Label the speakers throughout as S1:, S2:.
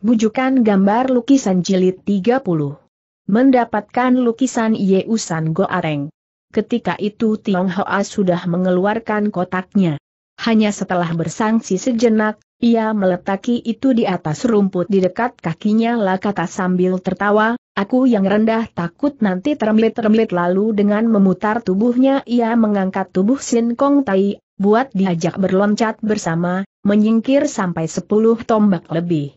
S1: Bujukan gambar lukisan jilid 30. Mendapatkan lukisan Yeusan Goareng. Ketika itu Tionghoa sudah mengeluarkan kotaknya. Hanya setelah bersangsi sejenak, ia meletaki itu di atas rumput di dekat kakinya lah kata sambil tertawa, aku yang rendah takut nanti termelit-termelit lalu dengan memutar tubuhnya ia mengangkat tubuh Sin Kong Tai, buat diajak berloncat bersama, menyingkir sampai 10 tombak lebih.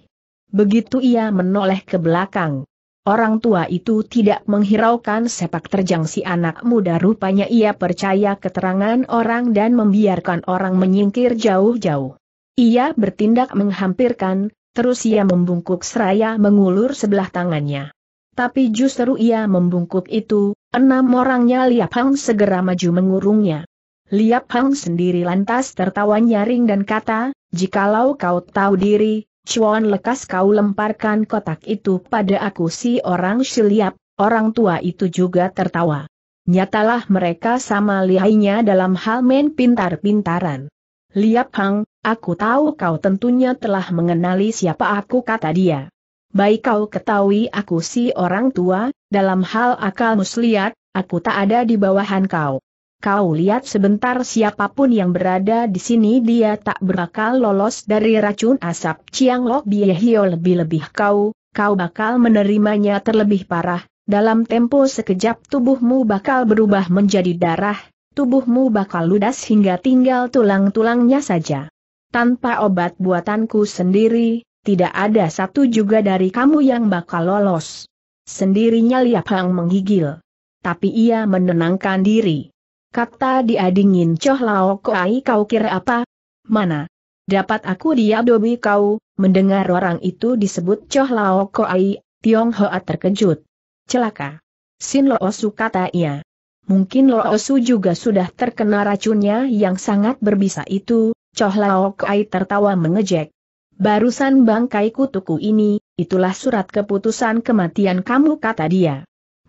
S1: Begitu ia menoleh ke belakang. Orang tua itu tidak menghiraukan sepak terjang si anak muda rupanya ia percaya keterangan orang dan membiarkan orang menyingkir jauh-jauh. Ia bertindak menghampirkan, terus ia membungkuk seraya mengulur sebelah tangannya. Tapi justru ia membungkuk itu, enam orangnya Liap Hang segera maju mengurungnya. Liap Hang sendiri lantas tertawa nyaring dan kata, jikalau kau tahu diri, Chuan lekas kau lemparkan kotak itu pada aku si orang siliap, orang tua itu juga tertawa. Nyatalah mereka sama lihainya dalam hal main pintar-pintaran. Liap Hang, aku tahu kau tentunya telah mengenali siapa aku kata dia. Baik kau ketahui aku si orang tua, dalam hal akal muslihat, aku tak ada di bawahan kau. Kau lihat sebentar siapapun yang berada di sini dia tak berakal lolos dari racun asap Chiang Lok Biehio lebih-lebih kau, kau bakal menerimanya terlebih parah, dalam tempo sekejap tubuhmu bakal berubah menjadi darah, tubuhmu bakal ludas hingga tinggal tulang-tulangnya saja. Tanpa obat buatanku sendiri, tidak ada satu juga dari kamu yang bakal lolos. Sendirinya Liap Hang menggigil. Tapi ia menenangkan diri. Kata dia dingin Choh Lao Koai kau kira apa? Mana? Dapat aku diadobi kau, mendengar orang itu disebut Choh Lao Koai, Tiong Hoa terkejut. Celaka. Sin Lo Osu kata ia. Mungkin Lo Osu juga sudah terkena racunnya yang sangat berbisa itu, Choh Lao tertawa mengejek. Barusan bangkai kutuku ini, itulah surat keputusan kematian kamu kata dia.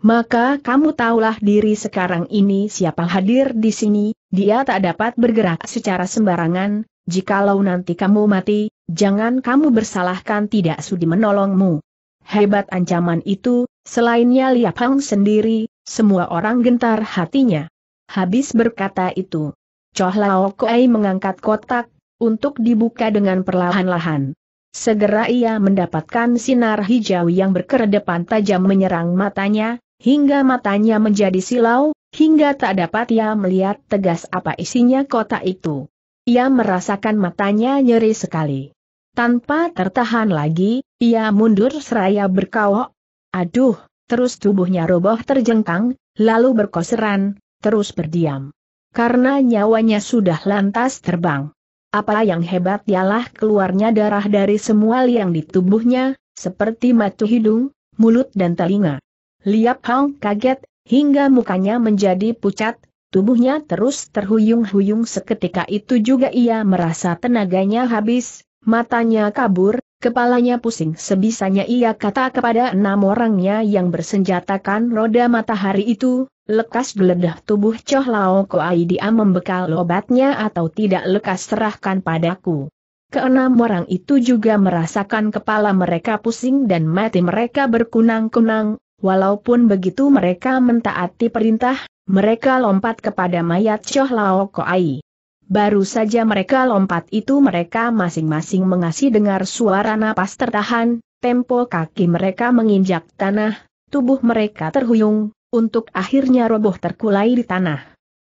S1: Maka kamu tahulah diri sekarang ini siapa hadir di sini, dia tak dapat bergerak secara sembarangan, jikalau nanti kamu mati, jangan kamu bersalahkan tidak sudi menolongmu. Hebat ancaman itu, selainnya Liap Hang sendiri, semua orang gentar hatinya. Habis berkata itu, Choh Lao Kuei mengangkat kotak, untuk dibuka dengan perlahan-lahan. Segera ia mendapatkan sinar hijau yang berkeredepan tajam menyerang matanya, hingga matanya menjadi silau, hingga tak dapat ia melihat tegas apa isinya kotak itu. Ia merasakan matanya nyeri sekali. Tanpa tertahan lagi, ia mundur seraya berkawok. Aduh, terus tubuhnya roboh terjengkang, lalu berkoseran, terus berdiam. Karena nyawanya sudah lantas terbang. Apa yang hebat ialah keluarnya darah dari semua liang di tubuhnya, seperti matu hidung, mulut dan telinga. Liap Hong kaget, hingga mukanya menjadi pucat, tubuhnya terus terhuyung-huyung seketika itu juga ia merasa tenaganya habis, matanya kabur, kepalanya pusing sebisanya ia kata kepada enam orangnya yang bersenjatakan roda matahari itu, lekas geledah tubuh Choh Lao Koai dia membekal obatnya atau tidak lekas serahkan padaku. Keenam orang itu juga merasakan kepala mereka pusing dan mati mereka berkunang-kunang, Walaupun begitu mereka mentaati perintah, mereka lompat kepada mayat Choh Lao Koai. Baru saja mereka lompat itu mereka masing-masing mengasih dengar suara napas tertahan, tempo kaki mereka menginjak tanah, tubuh mereka terhuyung, untuk akhirnya roboh terkulai di tanah.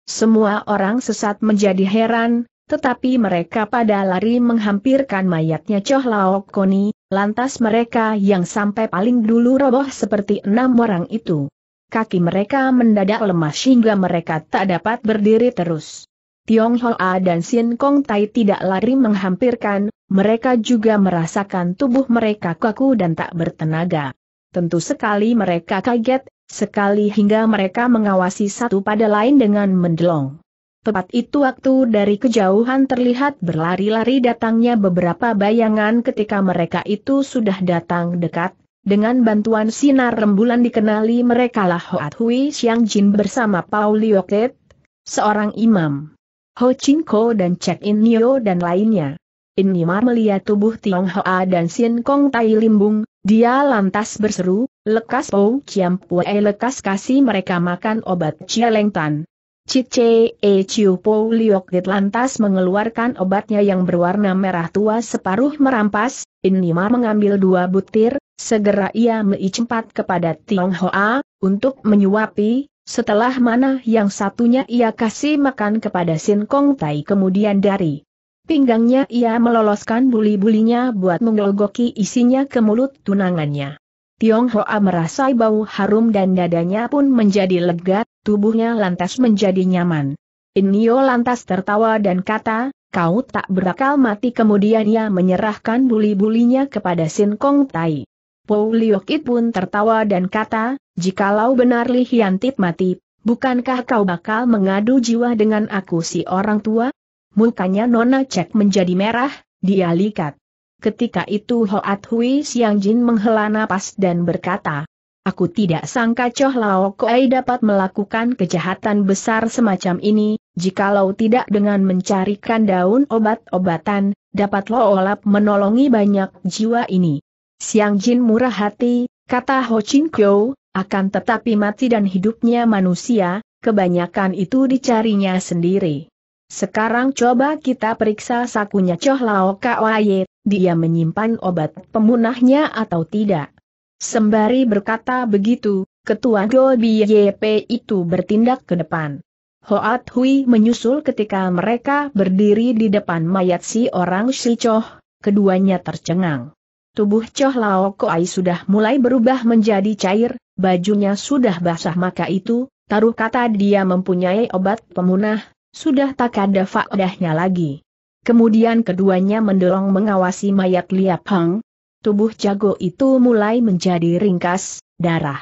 S1: Semua orang sesat menjadi heran, tetapi mereka pada lari menghampirkan mayatnya Choh Lao Koni, Lantas mereka yang sampai paling dulu roboh seperti enam orang itu. Kaki mereka mendadak lemas hingga mereka tak dapat berdiri terus. Tiong Hoa dan Xin Kong Tai tidak lari menghampirkan, mereka juga merasakan tubuh mereka kaku dan tak bertenaga. Tentu sekali mereka kaget, sekali hingga mereka mengawasi satu pada lain dengan mendelong. Tepat itu waktu dari kejauhan terlihat berlari-lari datangnya beberapa bayangan ketika mereka itu sudah datang dekat, dengan bantuan sinar rembulan dikenali merekalah Hoat Hui Xiang Jin bersama Paul Lioket, seorang imam, Ho Ching Ko dan Chek In Nio dan lainnya. In Inimar melihat tubuh Tiong Hoa dan Sin Kong Tai Limbung, dia lantas berseru, lekas Pou Chiam Pue lekas kasih mereka makan obat Leng Tan. Cice E Chiu Po lantas mengeluarkan obatnya yang berwarna merah tua separuh merampas, Inima mengambil dua butir, segera ia meicempat kepada Tiong Hoa, untuk menyuapi, setelah mana yang satunya ia kasih makan kepada Sin Kong Tai kemudian dari pinggangnya ia meloloskan buli-bulinya buat menggelogoki isinya ke mulut tunangannya. Tiong Hoa merasai bau harum dan dadanya pun menjadi lega, tubuhnya lantas menjadi nyaman. Inio lantas tertawa dan kata, kau tak berakal mati kemudian ia menyerahkan buli-bulinya kepada Sin Kong Tai. Pou Liokit pun tertawa dan kata, jikalau benar Li tip mati, bukankah kau bakal mengadu jiwa dengan aku si orang tua? Mukanya Nona Cek menjadi merah, dia likat. Ketika itu Hoat Hui Siang Jin menghela napas dan berkata, Aku tidak sangka Choh Lao Koei dapat melakukan kejahatan besar semacam ini, jikalau tidak dengan mencarikan daun obat-obatan, dapat Lo Olap menolongi banyak jiwa ini. Siang Jin murah hati, kata Ho Chin Kyo, akan tetapi mati dan hidupnya manusia, kebanyakan itu dicarinya sendiri. Sekarang coba kita periksa sakunya Choh Lao Kawaye, dia menyimpan obat pemunahnya atau tidak. Sembari berkata begitu, ketua Gobi YP itu bertindak ke depan. Hoat Hui menyusul ketika mereka berdiri di depan mayat si orang si Choh, keduanya tercengang. Tubuh Choh Lao Koai sudah mulai berubah menjadi cair, bajunya sudah basah maka itu, taruh kata dia mempunyai obat pemunah, sudah tak ada faedahnya lagi. Kemudian keduanya mendorong mengawasi mayat Liap Hang, tubuh jago itu mulai menjadi ringkas, darah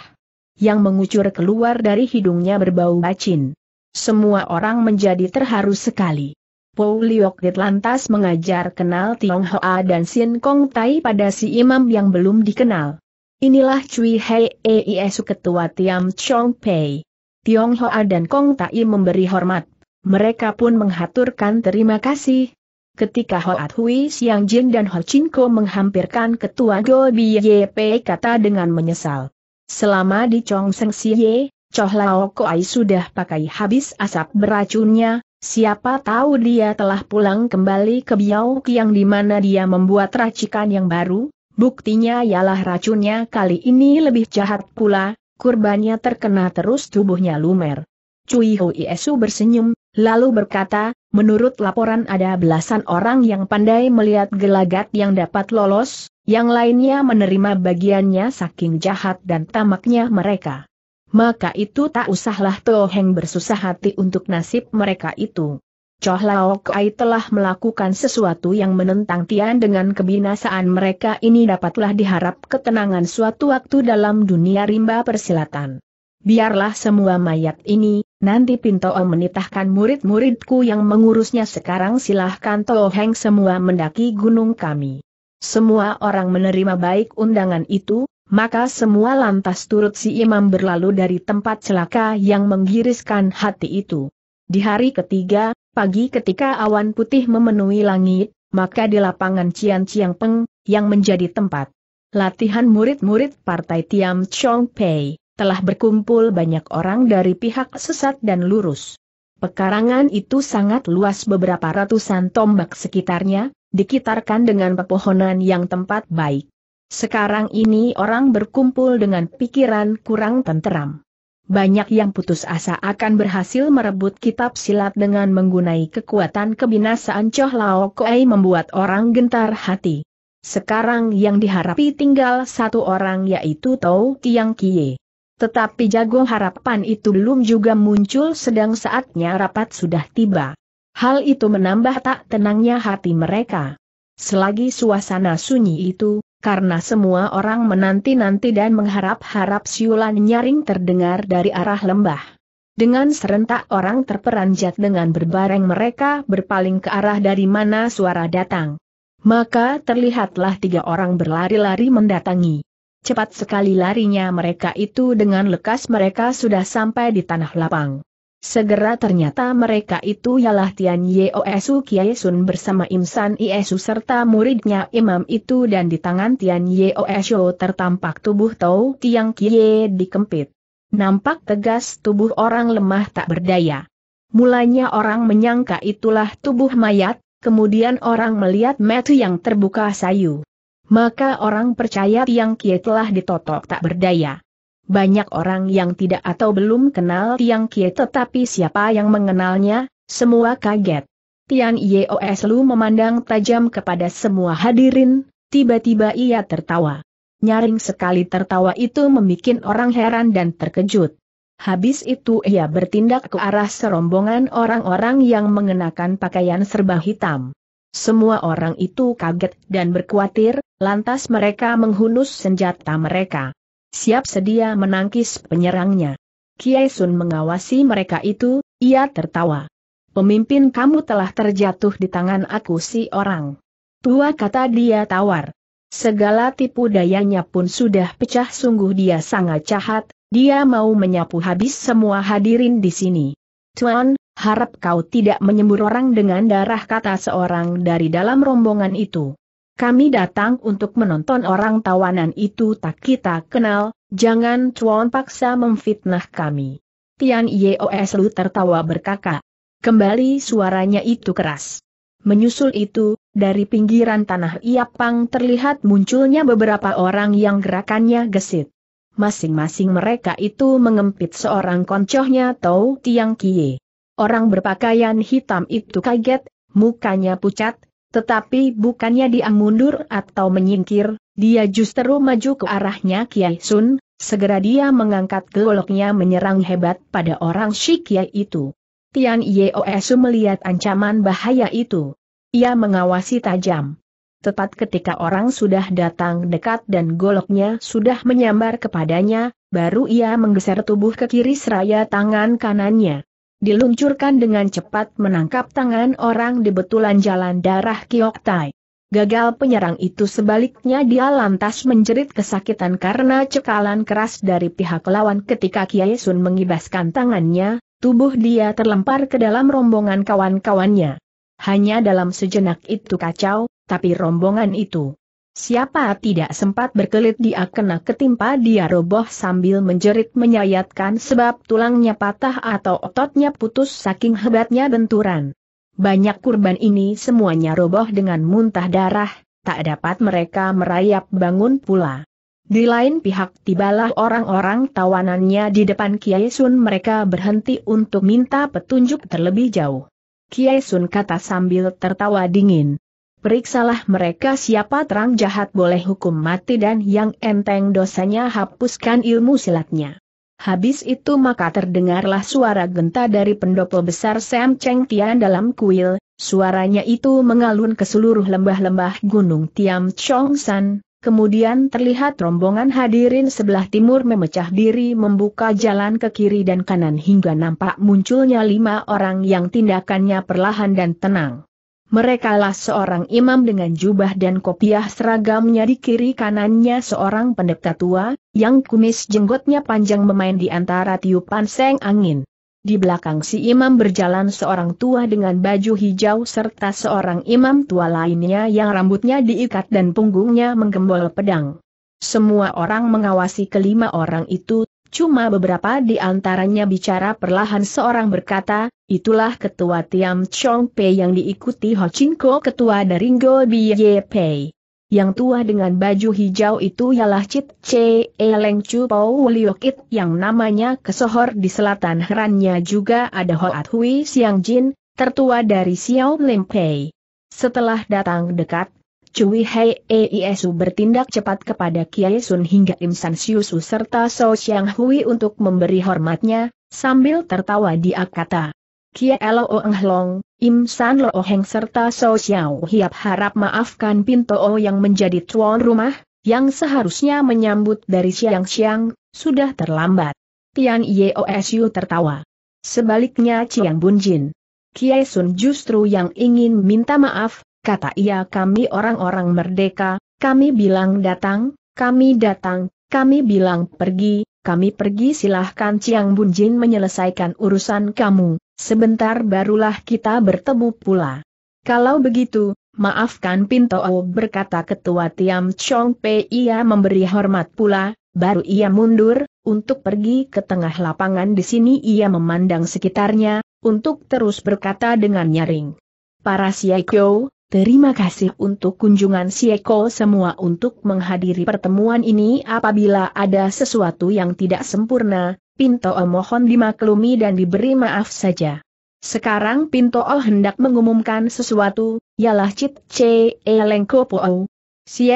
S1: yang mengucur keluar dari hidungnya berbau bacin. Semua orang menjadi terharu sekali. Pou Liokdit lantas mengajar kenal Tiong Hoa dan Sin Kong Tai pada si imam yang belum dikenal. Inilah Cui Hei e Eiesu Ketua Tiam Chong Pei. Tiong Hoa dan Kong Tai memberi hormat. Mereka pun menghaturkan terima kasih, ketika Hoat Hui Siang Jin dan Ho Chin Ko menghampirkan ketua Go YP, kata dengan menyesal. Selama di Chong Seng Siye, Choh Lao Koai sudah pakai habis asap beracunnya, siapa tahu dia telah pulang kembali ke Biao Kiang di mana dia membuat racikan yang baru, buktinya ialah racunnya kali ini lebih jahat pula, kurbannya terkena terus tubuhnya lumer. Cui Hui Esu bersenyum, Lalu berkata, menurut laporan ada belasan orang yang pandai melihat gelagat yang dapat lolos, yang lainnya menerima bagiannya saking jahat dan tamaknya mereka. Maka itu tak usahlah Toheng bersusah hati untuk nasib mereka itu. Choh Lao Kai telah melakukan sesuatu yang menentang Tian dengan kebinasaan mereka ini dapatlah diharap ketenangan suatu waktu dalam dunia rimba persilatan. Biarlah semua mayat ini, Nanti Pinto menitahkan murid-muridku yang mengurusnya sekarang silahkan Toheng semua mendaki gunung kami. Semua orang menerima baik undangan itu, maka semua lantas turut si imam berlalu dari tempat celaka yang menggiriskan hati itu. Di hari ketiga, pagi ketika awan putih memenuhi langit, maka di lapangan Cian Ciang Peng, yang menjadi tempat latihan murid-murid partai Tiam Chong Pei telah berkumpul banyak orang dari pihak sesat dan lurus. Pekarangan itu sangat luas beberapa ratusan tombak sekitarnya, dikitarkan dengan pepohonan yang tempat baik. Sekarang ini orang berkumpul dengan pikiran kurang tenteram. Banyak yang putus asa akan berhasil merebut kitab silat dengan menggunai kekuatan kebinasaan Choh Lao Koei membuat orang gentar hati. Sekarang yang diharapi tinggal satu orang yaitu Tau Tiang Kie. Tetapi jago harapan itu belum juga muncul sedang saatnya rapat sudah tiba. Hal itu menambah tak tenangnya hati mereka. Selagi suasana sunyi itu, karena semua orang menanti-nanti dan mengharap-harap siulan nyaring terdengar dari arah lembah. Dengan serentak orang terperanjat dengan berbareng mereka berpaling ke arah dari mana suara datang. Maka terlihatlah tiga orang berlari-lari mendatangi. Cepat sekali larinya mereka itu dengan lekas mereka sudah sampai di tanah lapang. Segera ternyata mereka itu ialah Tian Yeosu Kiai Sun bersama Imsan Iesu serta muridnya imam itu dan di tangan Tian Yeosu tertampak tubuh Tau Tiang Kie dikempit. Nampak tegas tubuh orang lemah tak berdaya. Mulanya orang menyangka itulah tubuh mayat, kemudian orang melihat metu yang terbuka sayu maka orang percaya Tiang Kie telah ditotok tak berdaya. Banyak orang yang tidak atau belum kenal Tiang Kie tetapi siapa yang mengenalnya, semua kaget. Tian Yeos Lu memandang tajam kepada semua hadirin, tiba-tiba ia tertawa. Nyaring sekali tertawa itu membuat orang heran dan terkejut. Habis itu ia bertindak ke arah serombongan orang-orang yang mengenakan pakaian serba hitam. Semua orang itu kaget dan berkuatir, lantas mereka menghunus senjata mereka. Siap sedia menangkis penyerangnya. Kiai Sun mengawasi mereka itu, ia tertawa. Pemimpin kamu telah terjatuh di tangan aku si orang. Tua kata dia tawar. Segala tipu dayanya pun sudah pecah sungguh dia sangat jahat, dia mau menyapu habis semua hadirin di sini. Tuan, harap kau tidak menyembur orang dengan darah kata seorang dari dalam rombongan itu. Kami datang untuk menonton orang tawanan itu tak kita kenal, jangan cuan paksa memfitnah kami. Tian Yeos Lu tertawa berkata. Kembali suaranya itu keras. Menyusul itu, dari pinggiran tanah Iapang terlihat munculnya beberapa orang yang gerakannya gesit. Masing-masing mereka itu mengempit seorang koncohnya Tau Tiang Kie. Orang berpakaian hitam itu kaget, mukanya pucat, tetapi bukannya dia mundur atau menyingkir, dia justru maju ke arahnya Kiai Sun, segera dia mengangkat goloknya menyerang hebat pada orang si Kiai itu. Tian Yeosu melihat ancaman bahaya itu. Ia mengawasi tajam. Tepat ketika orang sudah datang dekat dan goloknya sudah menyambar kepadanya, baru ia menggeser tubuh ke kiri seraya tangan kanannya diluncurkan dengan cepat menangkap tangan orang di betulan jalan darah Kiok Tai. Gagal penyerang itu sebaliknya dia lantas menjerit kesakitan karena cekalan keras dari pihak lawan ketika Kiai Sun mengibaskan tangannya, tubuh dia terlempar ke dalam rombongan kawan-kawannya. Hanya dalam sejenak itu kacau, tapi rombongan itu Siapa tidak sempat berkelit dia kena ketimpa dia roboh sambil menjerit menyayatkan sebab tulangnya patah atau ototnya putus saking hebatnya benturan. Banyak kurban ini semuanya roboh dengan muntah darah, tak dapat mereka merayap bangun pula. Di lain pihak tibalah orang-orang tawanannya di depan Kiai Sun mereka berhenti untuk minta petunjuk terlebih jauh. Kiai Sun kata sambil tertawa dingin periksalah mereka siapa terang jahat boleh hukum mati dan yang enteng dosanya hapuskan ilmu silatnya. Habis itu maka terdengarlah suara genta dari pendopo besar Sam Cheng Tian dalam kuil, suaranya itu mengalun ke seluruh lembah-lembah gunung Tiam Chong San, kemudian terlihat rombongan hadirin sebelah timur memecah diri membuka jalan ke kiri dan kanan hingga nampak munculnya lima orang yang tindakannya perlahan dan tenang. Merekalah seorang imam dengan jubah dan kopiah seragamnya di kiri kanannya seorang pendeta tua, yang kumis jenggotnya panjang memain di antara tiupan seng angin. Di belakang si imam berjalan seorang tua dengan baju hijau serta seorang imam tua lainnya yang rambutnya diikat dan punggungnya menggembol pedang. Semua orang mengawasi kelima orang itu Cuma beberapa di antaranya bicara perlahan seorang berkata, itulah ketua Tiam Chong Pei yang diikuti Ho Chin Ko ketua dari Ngo Biye Pei. Yang tua dengan baju hijau itu ialah Chit C. E. Leng Chu Pau Liokit yang namanya kesohor di selatan herannya juga ada Ho At Hui Siang Jin, tertua dari Xiao Lim Pei. Setelah datang dekat, Cui Hei Eisu bertindak cepat kepada Kiai Sun hingga Im San Siusu serta So Siang Hui untuk memberi hormatnya, sambil tertawa dia kata. Kiai Lo Eng Long, Im San Lo Heng serta So Siang Hiap harap maafkan Pinto O yang menjadi tuan rumah, yang seharusnya menyambut dari siang-siang, sudah terlambat. Tian Yeosu tertawa. Sebaliknya Chiang Bunjin. Kiai Sun justru yang ingin minta maaf, kata ia kami orang-orang merdeka, kami bilang datang, kami datang, kami bilang pergi, kami pergi silahkan Ciang Bunjin menyelesaikan urusan kamu, sebentar barulah kita bertemu pula. Kalau begitu, maafkan Pintao berkata ketua Tiam Chong Pei ia memberi hormat pula, baru ia mundur, untuk pergi ke tengah lapangan di sini ia memandang sekitarnya, untuk terus berkata dengan nyaring. Para Siakyo, Terima kasih untuk kunjungan Sieko semua untuk menghadiri pertemuan ini apabila ada sesuatu yang tidak sempurna, Pinto O mohon dimaklumi dan diberi maaf saja. Sekarang Pinto O hendak mengumumkan sesuatu, yalah Cit C. Elengko Po. Si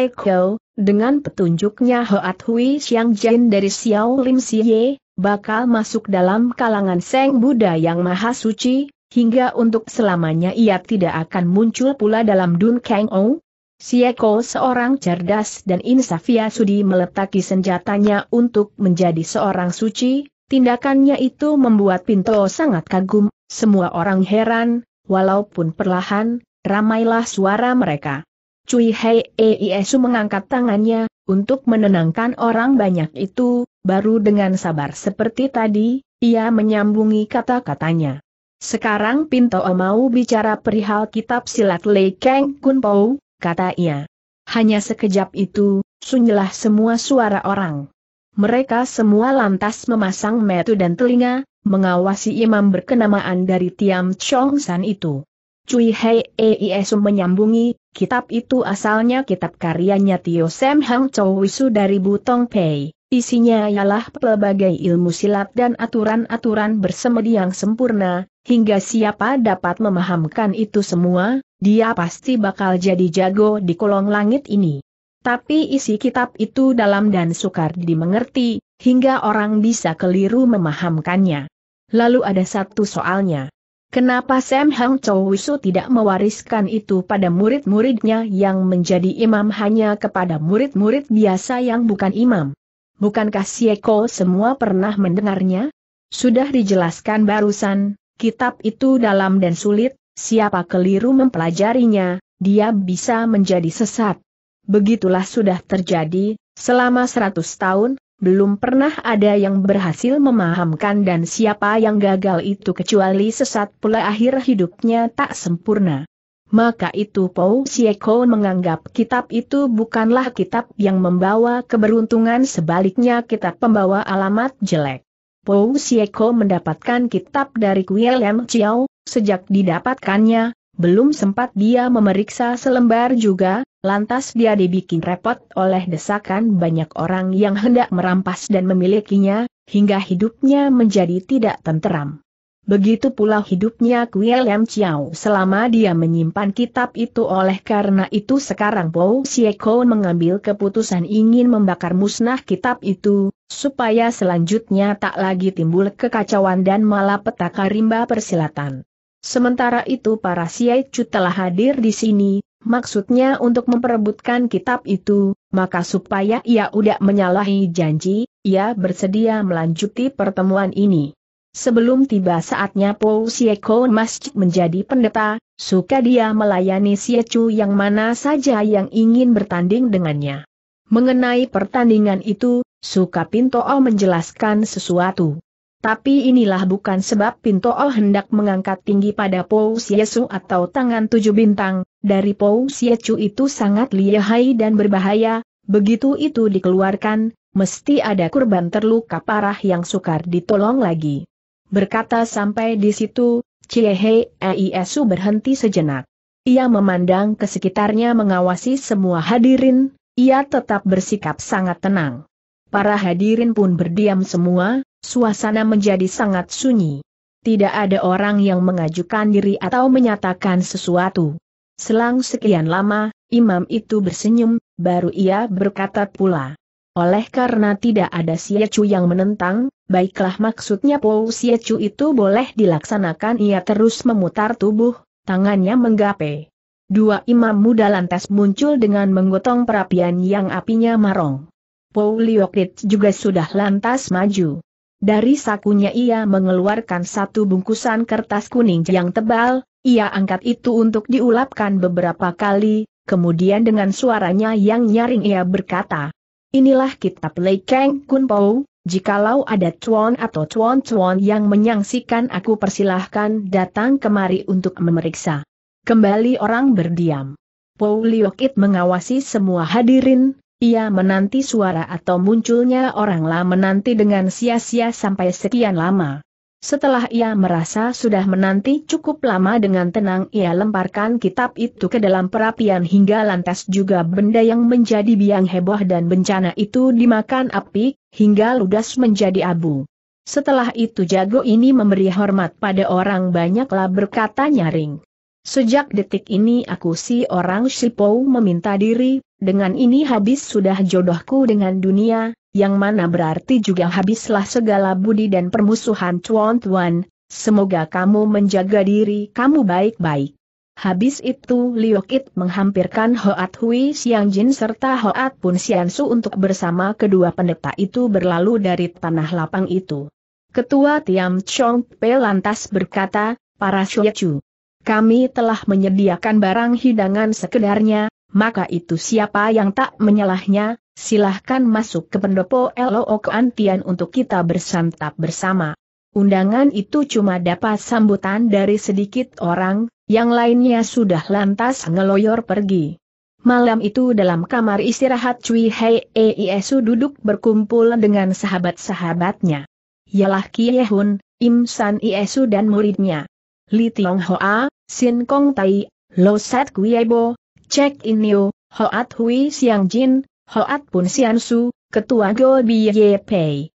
S1: dengan petunjuknya Hoat Hui Xiang Jin dari Xiao Lim Siye, bakal masuk dalam kalangan Seng Buddha yang Maha Suci, Hingga untuk selamanya ia tidak akan muncul pula dalam Dun Kang Ou? Sieko seorang cerdas dan insafia sudi meletaki senjatanya untuk menjadi seorang suci, tindakannya itu membuat Pinto sangat kagum, semua orang heran, walaupun perlahan, ramailah suara mereka. Cui Hei Eiesu mengangkat tangannya, untuk menenangkan orang banyak itu, baru dengan sabar seperti tadi, ia menyambungi kata-katanya. Sekarang Pinto mau bicara perihal kitab silat Lei Kang Kun Po, kata ia. Hanya sekejap itu, sunyilah semua suara orang. Mereka semua lantas memasang metu dan telinga, mengawasi imam berkenamaan dari Tiam Chong San itu. Cui Hei Eisu menyambungi, kitab itu asalnya kitab karyanya Tio Sam Hang Chou Wisu dari Butong Pei. Isinya ialah pelbagai ilmu silat dan aturan-aturan bersemedi yang sempurna, hingga siapa dapat memahamkan itu semua, dia pasti bakal jadi jago di kolong langit ini. Tapi isi kitab itu dalam dan sukar dimengerti, hingga orang bisa keliru memahamkannya. Lalu ada satu soalnya. Kenapa Sam Hang Chow Wisu tidak mewariskan itu pada murid-muridnya yang menjadi imam hanya kepada murid-murid biasa yang bukan imam? Bukankah Sieko semua pernah mendengarnya? Sudah dijelaskan barusan, kitab itu dalam dan sulit, siapa keliru mempelajarinya, dia bisa menjadi sesat. Begitulah sudah terjadi, selama seratus tahun, belum pernah ada yang berhasil memahamkan dan siapa yang gagal itu kecuali sesat pula akhir hidupnya tak sempurna maka itu Pou Sieko menganggap kitab itu bukanlah kitab yang membawa keberuntungan sebaliknya kitab pembawa alamat jelek. Pou Sieko mendapatkan kitab dari Kuilem Chiao, sejak didapatkannya, belum sempat dia memeriksa selembar juga, lantas dia dibikin repot oleh desakan banyak orang yang hendak merampas dan memilikinya, hingga hidupnya menjadi tidak tenteram. Begitu pula hidupnya Kuei Lam Chiao selama dia menyimpan kitab itu oleh karena itu sekarang Pou Sieko mengambil keputusan ingin membakar musnah kitab itu, supaya selanjutnya tak lagi timbul kekacauan dan malapetaka rimba persilatan. Sementara itu para Siaicu telah hadir di sini, maksudnya untuk memperebutkan kitab itu, maka supaya ia udah menyalahi janji, ia bersedia melanjuti pertemuan ini. Sebelum tiba saatnya Po Sieko Masjid menjadi pendeta, suka dia melayani Siecu yang mana saja yang ingin bertanding dengannya. Mengenai pertandingan itu, suka Pintoo oh menjelaskan sesuatu. Tapi inilah bukan sebab Pintoo oh hendak mengangkat tinggi pada Po Siecu atau tangan tujuh bintang, dari Po Siecu itu sangat lihai dan berbahaya, begitu itu dikeluarkan, mesti ada kurban terluka parah yang sukar ditolong lagi. Berkata sampai di situ, Ciehe Aisu berhenti sejenak. Ia memandang ke sekitarnya mengawasi semua hadirin, ia tetap bersikap sangat tenang. Para hadirin pun berdiam semua, suasana menjadi sangat sunyi. Tidak ada orang yang mengajukan diri atau menyatakan sesuatu. Selang sekian lama, imam itu bersenyum, baru ia berkata pula. Oleh karena tidak ada siacu yang menentang, Baiklah maksudnya Po Siecu itu boleh dilaksanakan ia terus memutar tubuh, tangannya menggape. Dua imam muda lantas muncul dengan menggotong perapian yang apinya marong. Po Liokrit juga sudah lantas maju. Dari sakunya ia mengeluarkan satu bungkusan kertas kuning yang tebal, ia angkat itu untuk diulapkan beberapa kali, kemudian dengan suaranya yang nyaring ia berkata, Inilah kitab Lei Kang Kun Pau, Jikalau ada cuan atau cuan-cuan yang menyangsikan aku persilahkan datang kemari untuk memeriksa. Kembali orang berdiam. Pou Liokit mengawasi semua hadirin, ia menanti suara atau munculnya oranglah menanti dengan sia-sia sampai sekian lama. Setelah ia merasa sudah menanti cukup lama dengan tenang ia lemparkan kitab itu ke dalam perapian hingga lantas juga benda yang menjadi biang heboh dan bencana itu dimakan api, hingga ludas menjadi abu. Setelah itu jago ini memberi hormat pada orang banyaklah berkata nyaring. Sejak detik ini aku si orang Shipou meminta diri, dengan ini habis sudah jodohku dengan dunia, yang mana berarti juga habislah segala budi dan permusuhan Chuan Tuan, semoga kamu menjaga diri kamu baik-baik. Habis itu Liu Kit menghampirkan Hoat Hui Siang Jin serta Hoat Pun Sian Su untuk bersama kedua pendeta itu berlalu dari tanah lapang itu. Ketua Tiam Chong Pe lantas berkata, para Shuechu. Kami telah menyediakan barang hidangan sekedarnya, maka itu siapa yang tak menyalahnya, silahkan masuk ke pendopo LOO Keantian untuk kita bersantap bersama. Undangan itu cuma dapat sambutan dari sedikit orang, yang lainnya sudah lantas ngeloyor pergi. Malam itu dalam kamar istirahat Cui Hei Eiesu duduk berkumpul dengan sahabat-sahabatnya. Ialah Kiehun, Im San Su dan muridnya. Li Tiong Hoa, Sin Kong Tai, Lo Set Kuiebo, Cek Yu, Hoat Hui Siang Jin, Hoat Pun Sian Su, Ketua Go Biye Pei.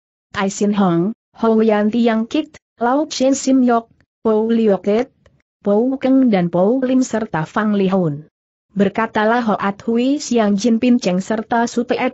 S1: Sin Hong, Ho Yan Tiang Kit, Lau Chen Sim Yok, Pou Lioket, Po Keng dan Po Lim serta Fang Li Hun. Berkatalah Hoat Hui Siang Jin Cheng serta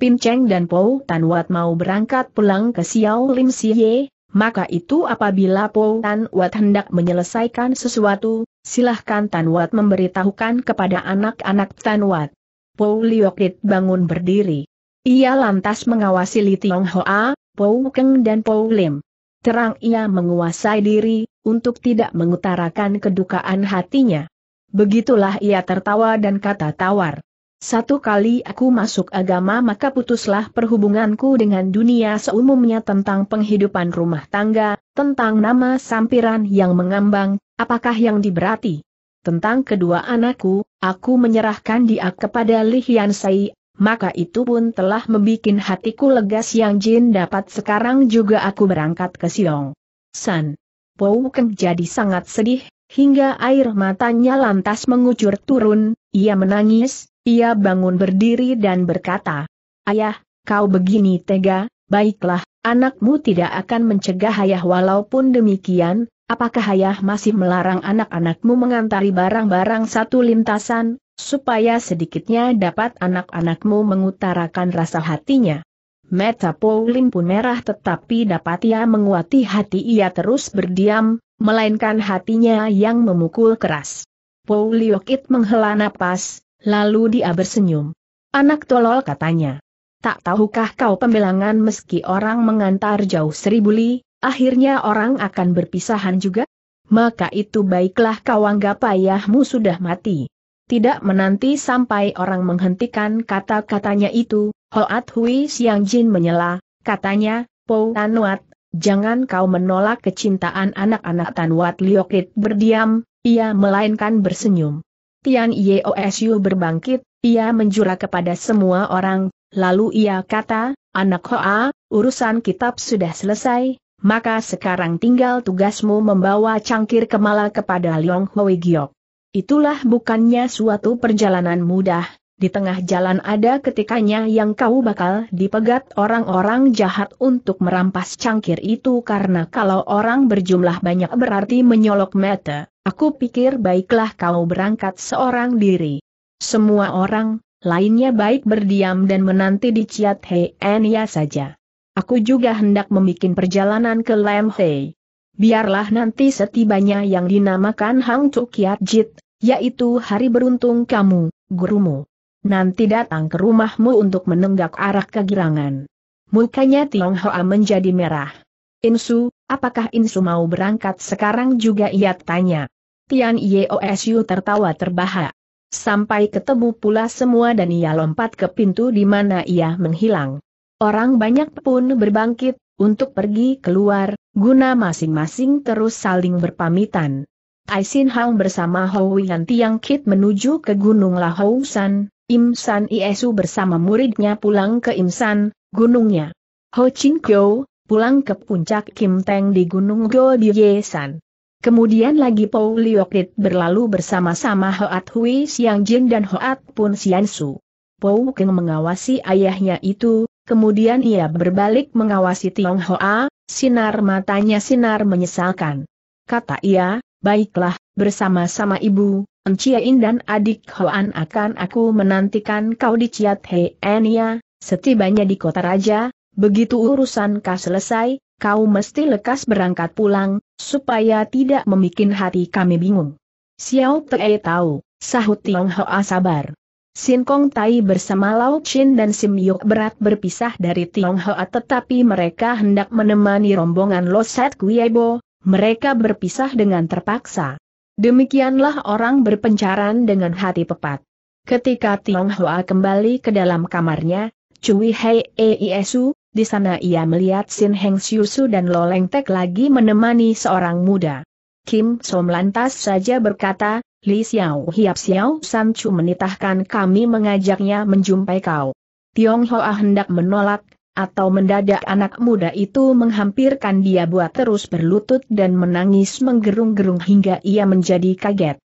S1: Pin Cheng dan Tan Wat mau berangkat pulang ke Xiao Lim Siye, maka itu apabila Po Tan Wat hendak menyelesaikan sesuatu, silahkan Tan Wat memberitahukan kepada anak-anak Tan Wat. Po Liokrit bangun berdiri. Ia lantas mengawasi Li Tiong Hoa, Po Keng dan Po Lim. Terang ia menguasai diri, untuk tidak mengutarakan kedukaan hatinya. Begitulah ia tertawa dan kata tawar. Satu kali aku masuk agama maka putuslah perhubunganku dengan dunia seumumnya tentang penghidupan rumah tangga, tentang nama sampiran yang mengambang, apakah yang diberati. Tentang kedua anakku, aku menyerahkan dia kepada Hian Sai, maka itu pun telah membuat hatiku legas yang jin dapat sekarang juga aku berangkat ke Siong. San. Pou Keng jadi sangat sedih, hingga air matanya lantas mengucur turun, ia menangis, ia bangun berdiri dan berkata, Ayah, kau begini tega, baiklah, anakmu tidak akan mencegah ayah walaupun demikian, apakah ayah masih melarang anak-anakmu mengantari barang-barang satu lintasan, supaya sedikitnya dapat anak-anakmu mengutarakan rasa hatinya. Meta Pauline pun merah tetapi dapat ia menguati hati ia terus berdiam, melainkan hatinya yang memukul keras. Pauliokit menghela napas, Lalu dia bersenyum. Anak tolol katanya. Tak tahukah kau pembelangan meski orang mengantar jauh seribu li, akhirnya orang akan berpisahan juga? Maka itu baiklah kau anggap ayahmu sudah mati. Tidak menanti sampai orang menghentikan kata-katanya itu, Hoat Hui Siang Jin menyela, katanya, Po Tanuat, jangan kau menolak kecintaan anak-anak Tanuat Liokrit berdiam, ia melainkan bersenyum. Tian Yeosu berbangkit, ia menjura kepada semua orang, lalu ia kata, Anak Hoa, urusan kitab sudah selesai, maka sekarang tinggal tugasmu membawa cangkir kemala kepada Liong Hoi Giok. Itulah bukannya suatu perjalanan mudah, di tengah jalan ada ketikanya yang kau bakal dipegat orang-orang jahat untuk merampas cangkir itu karena kalau orang berjumlah banyak berarti menyolok mata. Aku pikir baiklah kau berangkat seorang diri. Semua orang, lainnya baik berdiam dan menanti di Ciat Hei Enya saja. Aku juga hendak membuat perjalanan ke Lam Hei. Biarlah nanti setibanya yang dinamakan Hang Chu Jit, yaitu hari beruntung kamu, gurumu nanti datang ke rumahmu untuk menenggak arah kegirangan. Mukanya Tiong Hoa menjadi merah. Insu, apakah Insu mau berangkat sekarang juga ia tanya. Tian Yeosu tertawa terbahak. Sampai ketemu pula semua dan ia lompat ke pintu di mana ia menghilang. Orang banyak pun berbangkit, untuk pergi keluar, guna masing-masing terus saling berpamitan. Aisin Hang bersama Hou Yan Tiang Kit menuju ke Gunung Lahousan, Imsan Iesu bersama muridnya pulang ke Imsan, gunungnya. Ho Chin Kyo, pulang ke puncak Kim Teng di Gunung Go di Yesan. Kemudian lagi Pau Liokrit berlalu bersama-sama Hoat Hui Siang Jin dan Hoat Pun Sian Su. Pau Keng mengawasi ayahnya itu, kemudian ia berbalik mengawasi Tiong Hoa, sinar matanya sinar menyesalkan. Kata ia, baiklah, bersama-sama ibu, Enciein dan adik Hoan akan aku menantikan kau di Ciat Hei Enia, ya. setibanya di kota raja, begitu urusan kau selesai, kau mesti lekas berangkat pulang, supaya tidak memikin hati kami bingung. Xiao Tei tahu, sahut Tiong Hoa sabar. Sin Kong Tai bersama Lao Chin dan Sim Yuk berat berpisah dari Tiong Tionghoa tetapi mereka hendak menemani rombongan Loset Kuyebo, mereka berpisah dengan terpaksa. Demikianlah orang berpencaran dengan hati pepat. Ketika Tiong Hoa kembali ke dalam kamarnya, Cui Hei Eiesu, di sana ia melihat Sin Heng Siusu dan Lo Leng Tek lagi menemani seorang muda. Kim Som lantas saja berkata, Li Xiao Hiap Xiao San Chu menitahkan kami mengajaknya menjumpai kau. Tiong Hoa hendak menolak, atau mendadak anak muda itu menghampirkan dia buat terus berlutut dan menangis menggerung-gerung hingga ia menjadi kaget.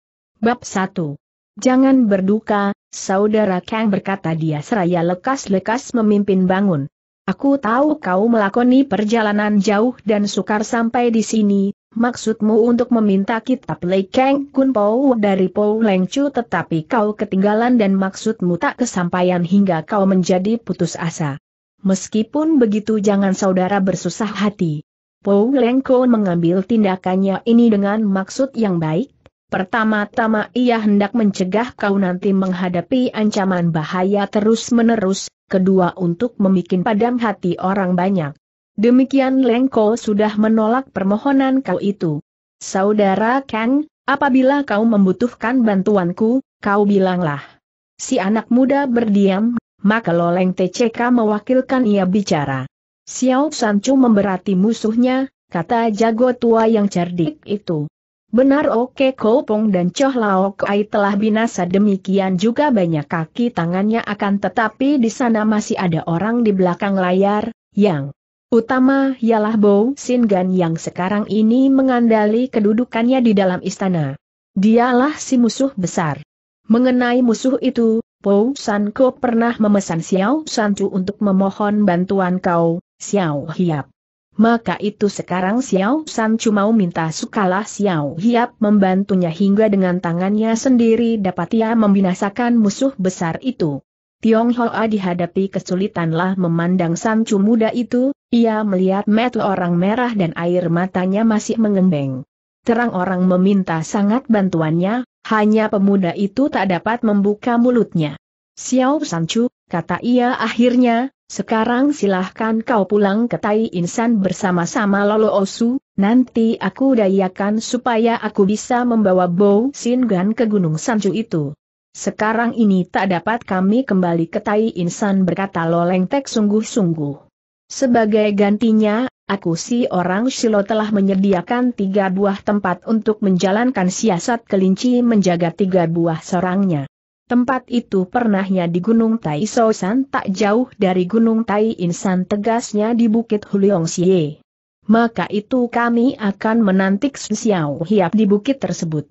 S1: Bab 1. Jangan berduka, saudara Kang berkata dia seraya lekas-lekas memimpin bangun. Aku tahu kau melakoni perjalanan jauh dan sukar sampai di sini, maksudmu untuk meminta kitab Lei Kang Kunpo dari Po Leng Chu tetapi kau ketinggalan dan maksudmu tak kesampaian hingga kau menjadi putus asa. Meskipun begitu jangan saudara bersusah hati. Pou Lengko mengambil tindakannya ini dengan maksud yang baik. Pertama-tama ia hendak mencegah kau nanti menghadapi ancaman bahaya terus-menerus, kedua untuk memikin padam hati orang banyak. Demikian Lengko sudah menolak permohonan kau itu. Saudara Kang, apabila kau membutuhkan bantuanku, kau bilanglah. Si anak muda berdiam maka Loleng TCK mewakilkan ia bicara. Xiao Sancu memberati musuhnya, kata jago tua yang cerdik itu. Benar Oke Kopong dan Choh Lao Kai telah binasa demikian juga banyak kaki tangannya akan tetapi di sana masih ada orang di belakang layar, yang utama ialah Bo Gan yang sekarang ini mengandali kedudukannya di dalam istana. Dialah si musuh besar. Mengenai musuh itu, Pou San Ko pernah memesan Xiao San Chu untuk memohon bantuan kau, Xiao Hiap. Maka itu sekarang Xiao San Chu mau minta sukalah Xiao Hiap membantunya hingga dengan tangannya sendiri dapat ia membinasakan musuh besar itu. Tiong Hoa dihadapi kesulitanlah memandang San Chu muda itu, ia melihat mata orang merah dan air matanya masih mengembeng. Terang orang meminta sangat bantuannya, hanya pemuda itu tak dapat membuka mulutnya. Xiao Sanchu, kata ia akhirnya, sekarang silahkan kau pulang ke Tai Insan bersama-sama Lolo Osu, nanti aku dayakan supaya aku bisa membawa Bo Sin Gan ke Gunung Sanchu itu. Sekarang ini tak dapat kami kembali ke Tai Insan berkata Loleng Tek sungguh-sungguh. Sebagai gantinya Aku si orang Silo telah menyediakan tiga buah tempat untuk menjalankan siasat kelinci menjaga tiga buah serangnya. Tempat itu pernahnya di Gunung Tai Sosan tak jauh dari Gunung Tai Insan tegasnya di Bukit Huliong Xie. Maka itu kami akan menantik Xiao Hiap di bukit tersebut.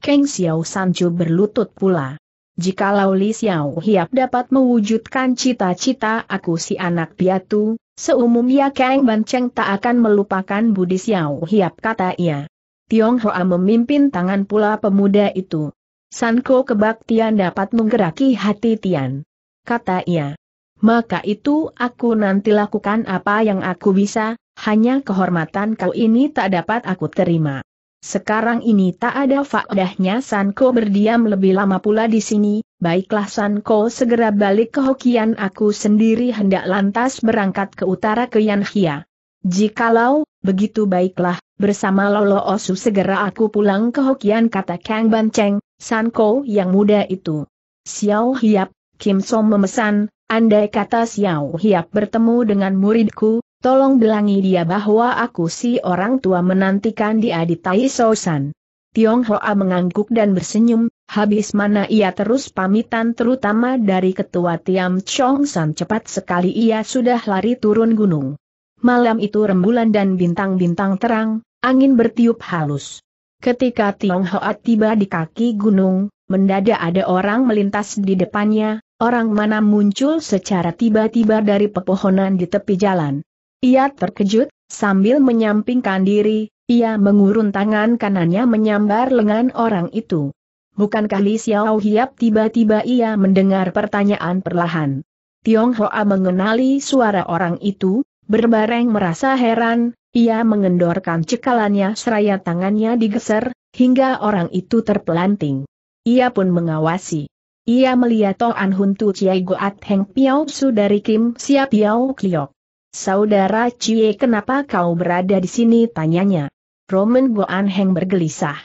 S1: Keng Xiao Sanju berlutut pula. Jikalau Li Xiao Hiap dapat mewujudkan cita-cita aku si anak piatu, Seumumnya Kang Banceng tak akan melupakan Budi Xiao Hiap kata ia. Tiong Hoa memimpin tangan pula pemuda itu. Sanko kebaktian dapat menggeraki hati Tian. Kata ia. Maka itu aku nanti lakukan apa yang aku bisa, hanya kehormatan kau ini tak dapat aku terima. Sekarang ini tak ada faedahnya Sanko berdiam lebih lama pula di sini, baiklah Sanko segera balik ke Hokian aku sendiri hendak lantas berangkat ke utara ke Yanhia. Jikalau, begitu baiklah, bersama Lolo Osu segera aku pulang ke Hokian kata Kang Banceng, Sanko yang muda itu. Xiao Hiap, Kim Song memesan, andai kata Xiao Hiap bertemu dengan muridku, Tolong bilangi dia bahwa aku si orang tua menantikan dia di Tai Sosan. Tiong Hoa mengangguk dan bersenyum, habis mana ia terus pamitan terutama dari ketua Tiam Chong San cepat sekali ia sudah lari turun gunung. Malam itu rembulan dan bintang-bintang terang, angin bertiup halus. Ketika Tiong Hoa tiba di kaki gunung, mendadak ada orang melintas di depannya, orang mana muncul secara tiba-tiba dari pepohonan di tepi jalan. Ia terkejut, sambil menyampingkan diri, ia mengurun tangan kanannya menyambar lengan orang itu. Bukankah Li Xiao Hiap tiba-tiba ia mendengar pertanyaan perlahan. Tiong Hoa mengenali suara orang itu, berbareng merasa heran, ia mengendorkan cekalannya seraya tangannya digeser, hingga orang itu terpelanting. Ia pun mengawasi. Ia melihat Toan Huntu Chiai Goat Heng Piao Su dari Kim Siap Piao Kliok. Saudara Cie kenapa kau berada di sini tanyanya. Roman Goan Heng bergelisah.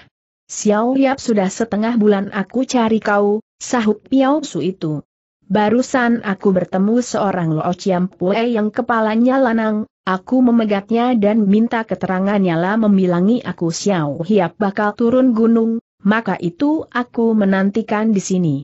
S1: Xiao Yap sudah setengah bulan aku cari kau, sahut Piao Su itu. Barusan aku bertemu seorang Lo Chiam Pue yang kepalanya lanang, aku memegatnya dan minta keterangannya lah membilangi aku Xiao Yap bakal turun gunung, maka itu aku menantikan di sini.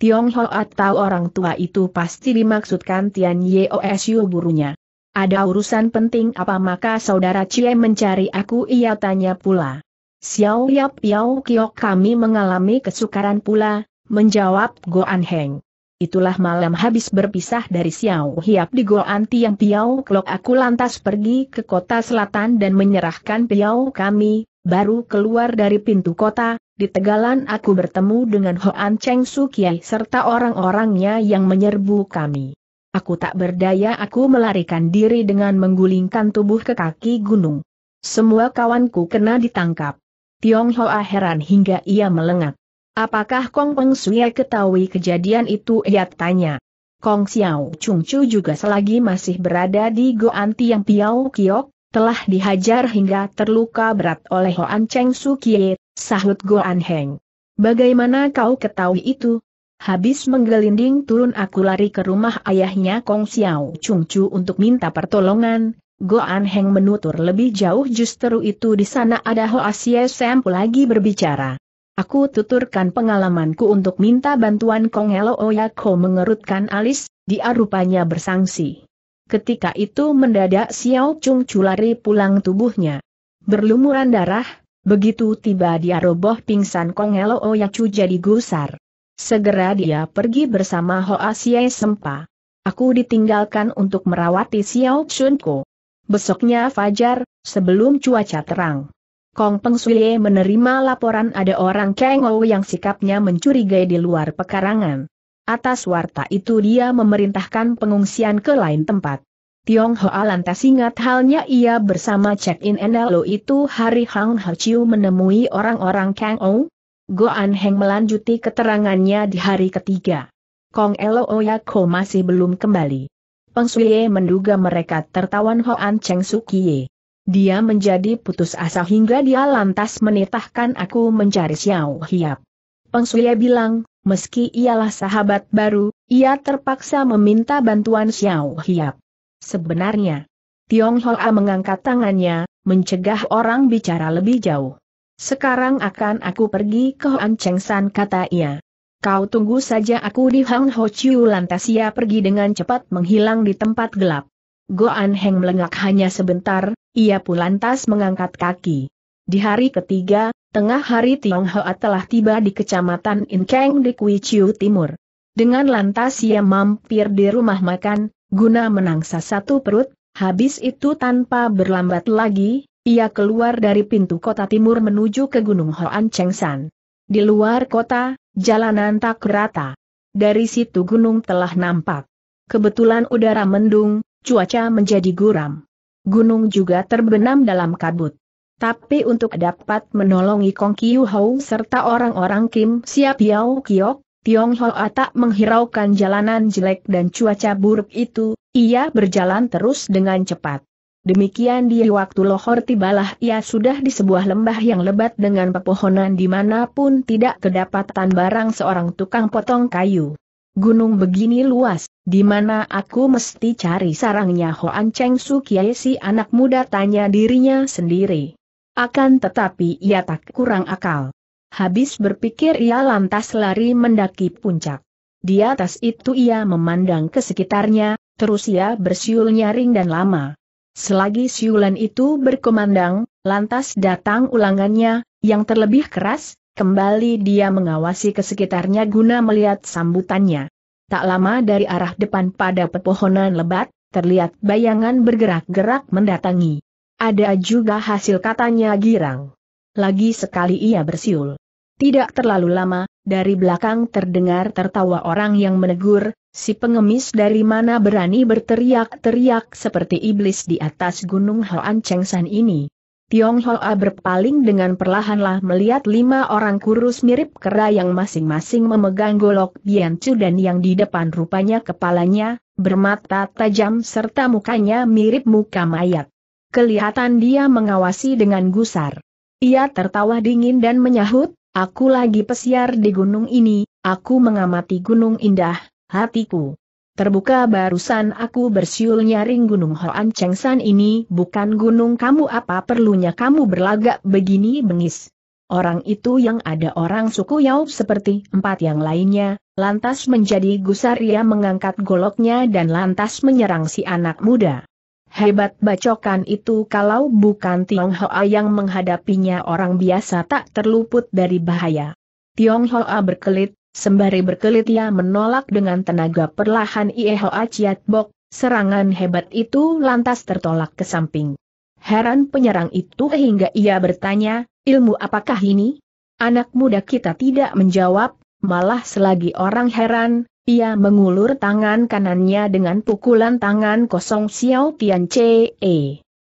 S1: Tiong Ho atau orang tua itu pasti dimaksudkan Tian Yeosu burunya. Ada urusan penting apa maka saudara Cie mencari aku ia tanya pula. Xiao Yap Yao Kiok kami mengalami kesukaran pula, menjawab Goan Heng. Itulah malam habis berpisah dari Xiao Hiap di Goan Tiang Piao Klok aku lantas pergi ke kota selatan dan menyerahkan Piao kami, baru keluar dari pintu kota, di Tegalan aku bertemu dengan Hoan Cheng Su Kiai serta orang-orangnya yang menyerbu kami. Aku tak berdaya aku melarikan diri dengan menggulingkan tubuh ke kaki gunung. Semua kawanku kena ditangkap. Tiong Hoa heran hingga ia melengak. Apakah Kong Peng Suye ketahui kejadian itu ia tanya. Kong Xiao Chung Chu juga selagi masih berada di Goan Tiang Piao Kiok, telah dihajar hingga terluka berat oleh Hoan Cheng Su Kie, sahut Goan Heng. Bagaimana kau ketahui itu? Habis menggelinding turun aku lari ke rumah ayahnya Kong Xiao Chung Chu untuk minta pertolongan, Goan Heng menutur lebih jauh justru itu di sana ada Ho Asie Sam lagi berbicara. Aku tuturkan pengalamanku untuk minta bantuan Kong Elo Oyako oh mengerutkan alis, dia rupanya bersangsi. Ketika itu mendadak Xiao Chung Chu lari pulang tubuhnya. Berlumuran darah, begitu tiba dia roboh pingsan Kong Elo Oyaku oh jadi gusar. Segera dia pergi bersama Hoa Xie Sempa. Aku ditinggalkan untuk merawati Xiao Chunko. Besoknya Fajar, sebelum cuaca terang. Kong Peng Suye menerima laporan ada orang Ou yang sikapnya mencurigai di luar pekarangan. Atas warta itu dia memerintahkan pengungsian ke lain tempat. Tiong Hoa lantas ingat halnya ia bersama check-in NLO itu hari Hang Hachiu menemui orang-orang Kang Ou, Goan Heng melanjuti keterangannya di hari ketiga. Kong Elo Oyako oh masih belum kembali. Peng Suye menduga mereka tertawan Hoan Cheng Sukiye. Dia menjadi putus asa hingga dia lantas menitahkan aku mencari Xiao Hiap. Peng Suye bilang, meski ialah sahabat baru, ia terpaksa meminta bantuan Xiao Hiap. Sebenarnya, Tiong Hoa mengangkat tangannya, mencegah orang bicara lebih jauh. Sekarang akan aku pergi ke Hoan Cheng San kata ia. Kau tunggu saja aku di Hang Ho Chiu lantas ia pergi dengan cepat menghilang di tempat gelap. Goan Heng melengak hanya sebentar, ia pun lantas mengangkat kaki. Di hari ketiga, tengah hari Tionghoa telah tiba di kecamatan Inkeng di Kui Chiu Timur. Dengan lantas ia mampir di rumah makan, guna menangsa satu perut, habis itu tanpa berlambat lagi, ia keluar dari pintu kota timur menuju ke Gunung Hoan Cheng San. Di luar kota, jalanan tak rata. Dari situ gunung telah nampak. Kebetulan udara mendung, cuaca menjadi guram. Gunung juga terbenam dalam kabut. Tapi untuk dapat menolongi Kong Kiu Hou serta orang-orang Kim Siap Yao Kiok, Tiong Hoa tak menghiraukan jalanan jelek dan cuaca buruk itu, ia berjalan terus dengan cepat. Demikian di waktu lohor tibalah ia sudah di sebuah lembah yang lebat dengan pepohonan dimanapun tidak kedapatan barang seorang tukang potong kayu. Gunung begini luas, di mana aku mesti cari sarangnya Hoan Cheng Su Kiai si anak muda tanya dirinya sendiri. Akan tetapi ia tak kurang akal. Habis berpikir ia lantas lari mendaki puncak. Di atas itu ia memandang ke sekitarnya, terus ia bersiul nyaring dan lama. Selagi siulan itu berkumandang, lantas datang ulangannya, yang terlebih keras, kembali dia mengawasi ke sekitarnya guna melihat sambutannya. Tak lama dari arah depan pada pepohonan lebat, terlihat bayangan bergerak-gerak mendatangi. Ada juga hasil katanya girang. Lagi sekali ia bersiul. Tidak terlalu lama, dari belakang terdengar tertawa orang yang menegur, Si pengemis dari mana berani berteriak-teriak seperti iblis di atas gunung Hoan Cheng San ini. Tiong Hoa berpaling dengan perlahanlah melihat lima orang kurus mirip kera yang masing-masing memegang golok Chu dan yang di depan rupanya kepalanya, bermata tajam serta mukanya mirip muka mayat. Kelihatan dia mengawasi dengan gusar. Ia tertawa dingin dan menyahut, aku lagi pesiar di gunung ini, aku mengamati gunung indah, hatiku. Terbuka barusan aku bersiul nyaring gunung Hoan Cheng San ini bukan gunung kamu apa perlunya kamu berlagak begini bengis. Orang itu yang ada orang suku Yao seperti empat yang lainnya, lantas menjadi gusar ia mengangkat goloknya dan lantas menyerang si anak muda. Hebat bacokan itu kalau bukan Tiong Hoa yang menghadapinya orang biasa tak terluput dari bahaya. Tiong Hoa berkelit, Sembari berkelit ia menolak dengan tenaga perlahan ieho aciat Bok, serangan hebat itu lantas tertolak ke samping. Heran penyerang itu hingga ia bertanya, ilmu apakah ini? Anak muda kita tidak menjawab, malah selagi orang heran, ia mengulur tangan kanannya dengan pukulan tangan kosong Xiao Tian Che.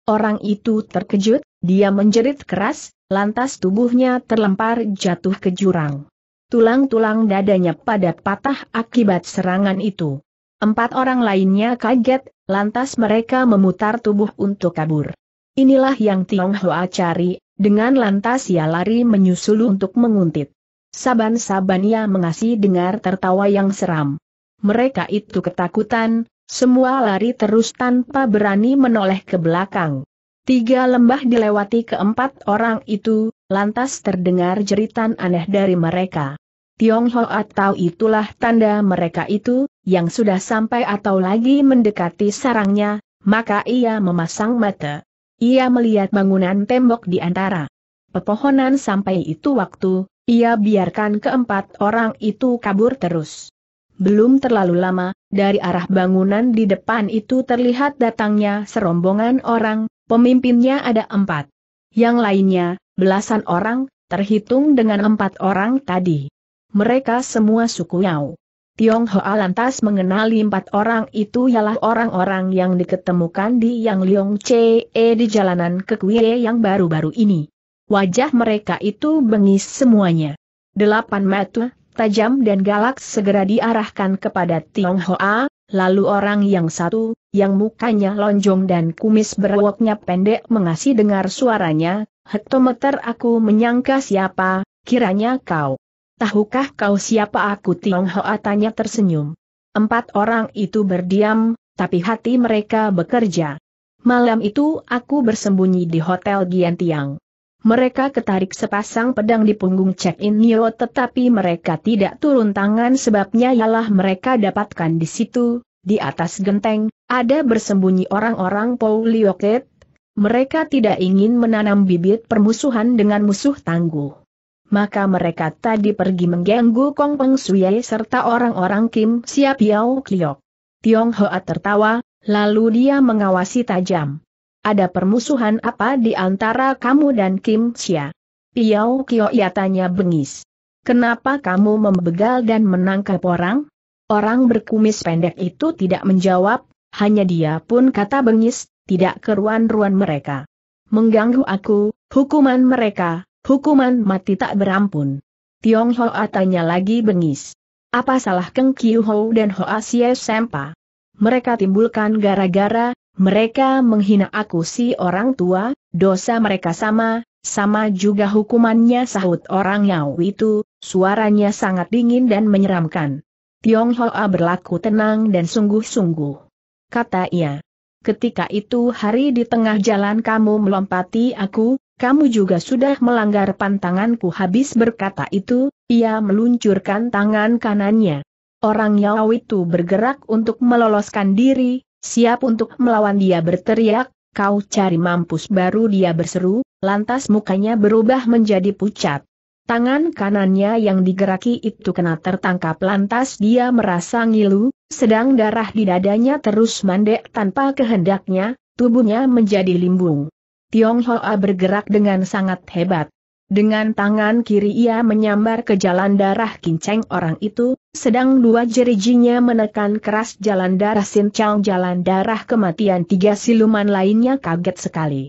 S1: Orang itu terkejut, dia menjerit keras, lantas tubuhnya terlempar jatuh ke jurang. Tulang-tulang dadanya pada patah akibat serangan itu. Empat orang lainnya kaget, lantas mereka memutar tubuh untuk kabur. Inilah yang Tionghoa cari, dengan lantas ia lari menyusul untuk menguntit. Saban-saban ia mengasi dengar tertawa yang seram. Mereka itu ketakutan, semua lari terus tanpa berani menoleh ke belakang. Tiga lembah dilewati keempat orang itu, lantas terdengar jeritan aneh dari mereka. Tionghoa atau itulah tanda mereka itu, yang sudah sampai atau lagi mendekati sarangnya, maka ia memasang mata. Ia melihat bangunan tembok di antara pepohonan sampai itu waktu, ia biarkan keempat orang itu kabur terus. Belum terlalu lama, dari arah bangunan di depan itu terlihat datangnya serombongan orang, pemimpinnya ada empat. Yang lainnya, Belasan orang, terhitung dengan empat orang tadi. Mereka semua suku Yao. Tiong Hoa lantas mengenali empat orang itu ialah orang-orang yang diketemukan di Yang Liong Chee eh, di jalanan ke Kue yang baru-baru ini. Wajah mereka itu bengis semuanya. Delapan mata, tajam dan galak segera diarahkan kepada Tiong Hoa, lalu orang yang satu, yang mukanya lonjong dan kumis berwoknya pendek mengasih dengar suaranya, hektometer aku menyangka siapa, kiranya kau. Tahukah kau siapa aku Tionghoa tanya tersenyum. Empat orang itu berdiam, tapi hati mereka bekerja. Malam itu aku bersembunyi di Hotel Giantiang. Mereka ketarik sepasang pedang di punggung check-in Nio tetapi mereka tidak turun tangan sebabnya ialah mereka dapatkan di situ, di atas genteng, ada bersembunyi orang-orang Paulioket, mereka tidak ingin menanam bibit permusuhan dengan musuh tangguh. Maka mereka tadi pergi mengganggu Kong Peng Suye serta orang-orang Kim Siap Yao Kliok. Hoa tertawa, lalu dia mengawasi tajam. Ada permusuhan apa di antara kamu dan Kim Sia? Piao Kio ia tanya bengis. Kenapa kamu membegal dan menangkap orang? Orang berkumis pendek itu tidak menjawab, hanya dia pun kata bengis, tidak keruan-ruan mereka. Mengganggu aku, hukuman mereka, hukuman mati tak berampun. Tiong Hoa tanya lagi bengis. Apa salah Keng Kiu Ho dan Hoa Sia Sempa? Mereka timbulkan gara-gara, mereka menghina aku si orang tua, dosa mereka sama, sama juga hukumannya sahut orang Yao itu, suaranya sangat dingin dan menyeramkan. Tiong Hoa berlaku tenang dan sungguh-sungguh. Kata ia, ketika itu hari di tengah jalan kamu melompati aku, kamu juga sudah melanggar pantanganku habis berkata itu, ia meluncurkan tangan kanannya. Orang Yao itu bergerak untuk meloloskan diri, siap untuk melawan dia berteriak, kau cari mampus baru dia berseru, lantas mukanya berubah menjadi pucat. Tangan kanannya yang digeraki itu kena tertangkap lantas dia merasa ngilu, sedang darah di dadanya terus mandek tanpa kehendaknya, tubuhnya menjadi limbung. Tiong Hoa bergerak dengan sangat hebat. Dengan tangan kiri ia menyambar ke jalan darah kinceng orang itu, sedang dua jerijinya menekan keras jalan darah sincang jalan darah kematian tiga siluman lainnya kaget sekali.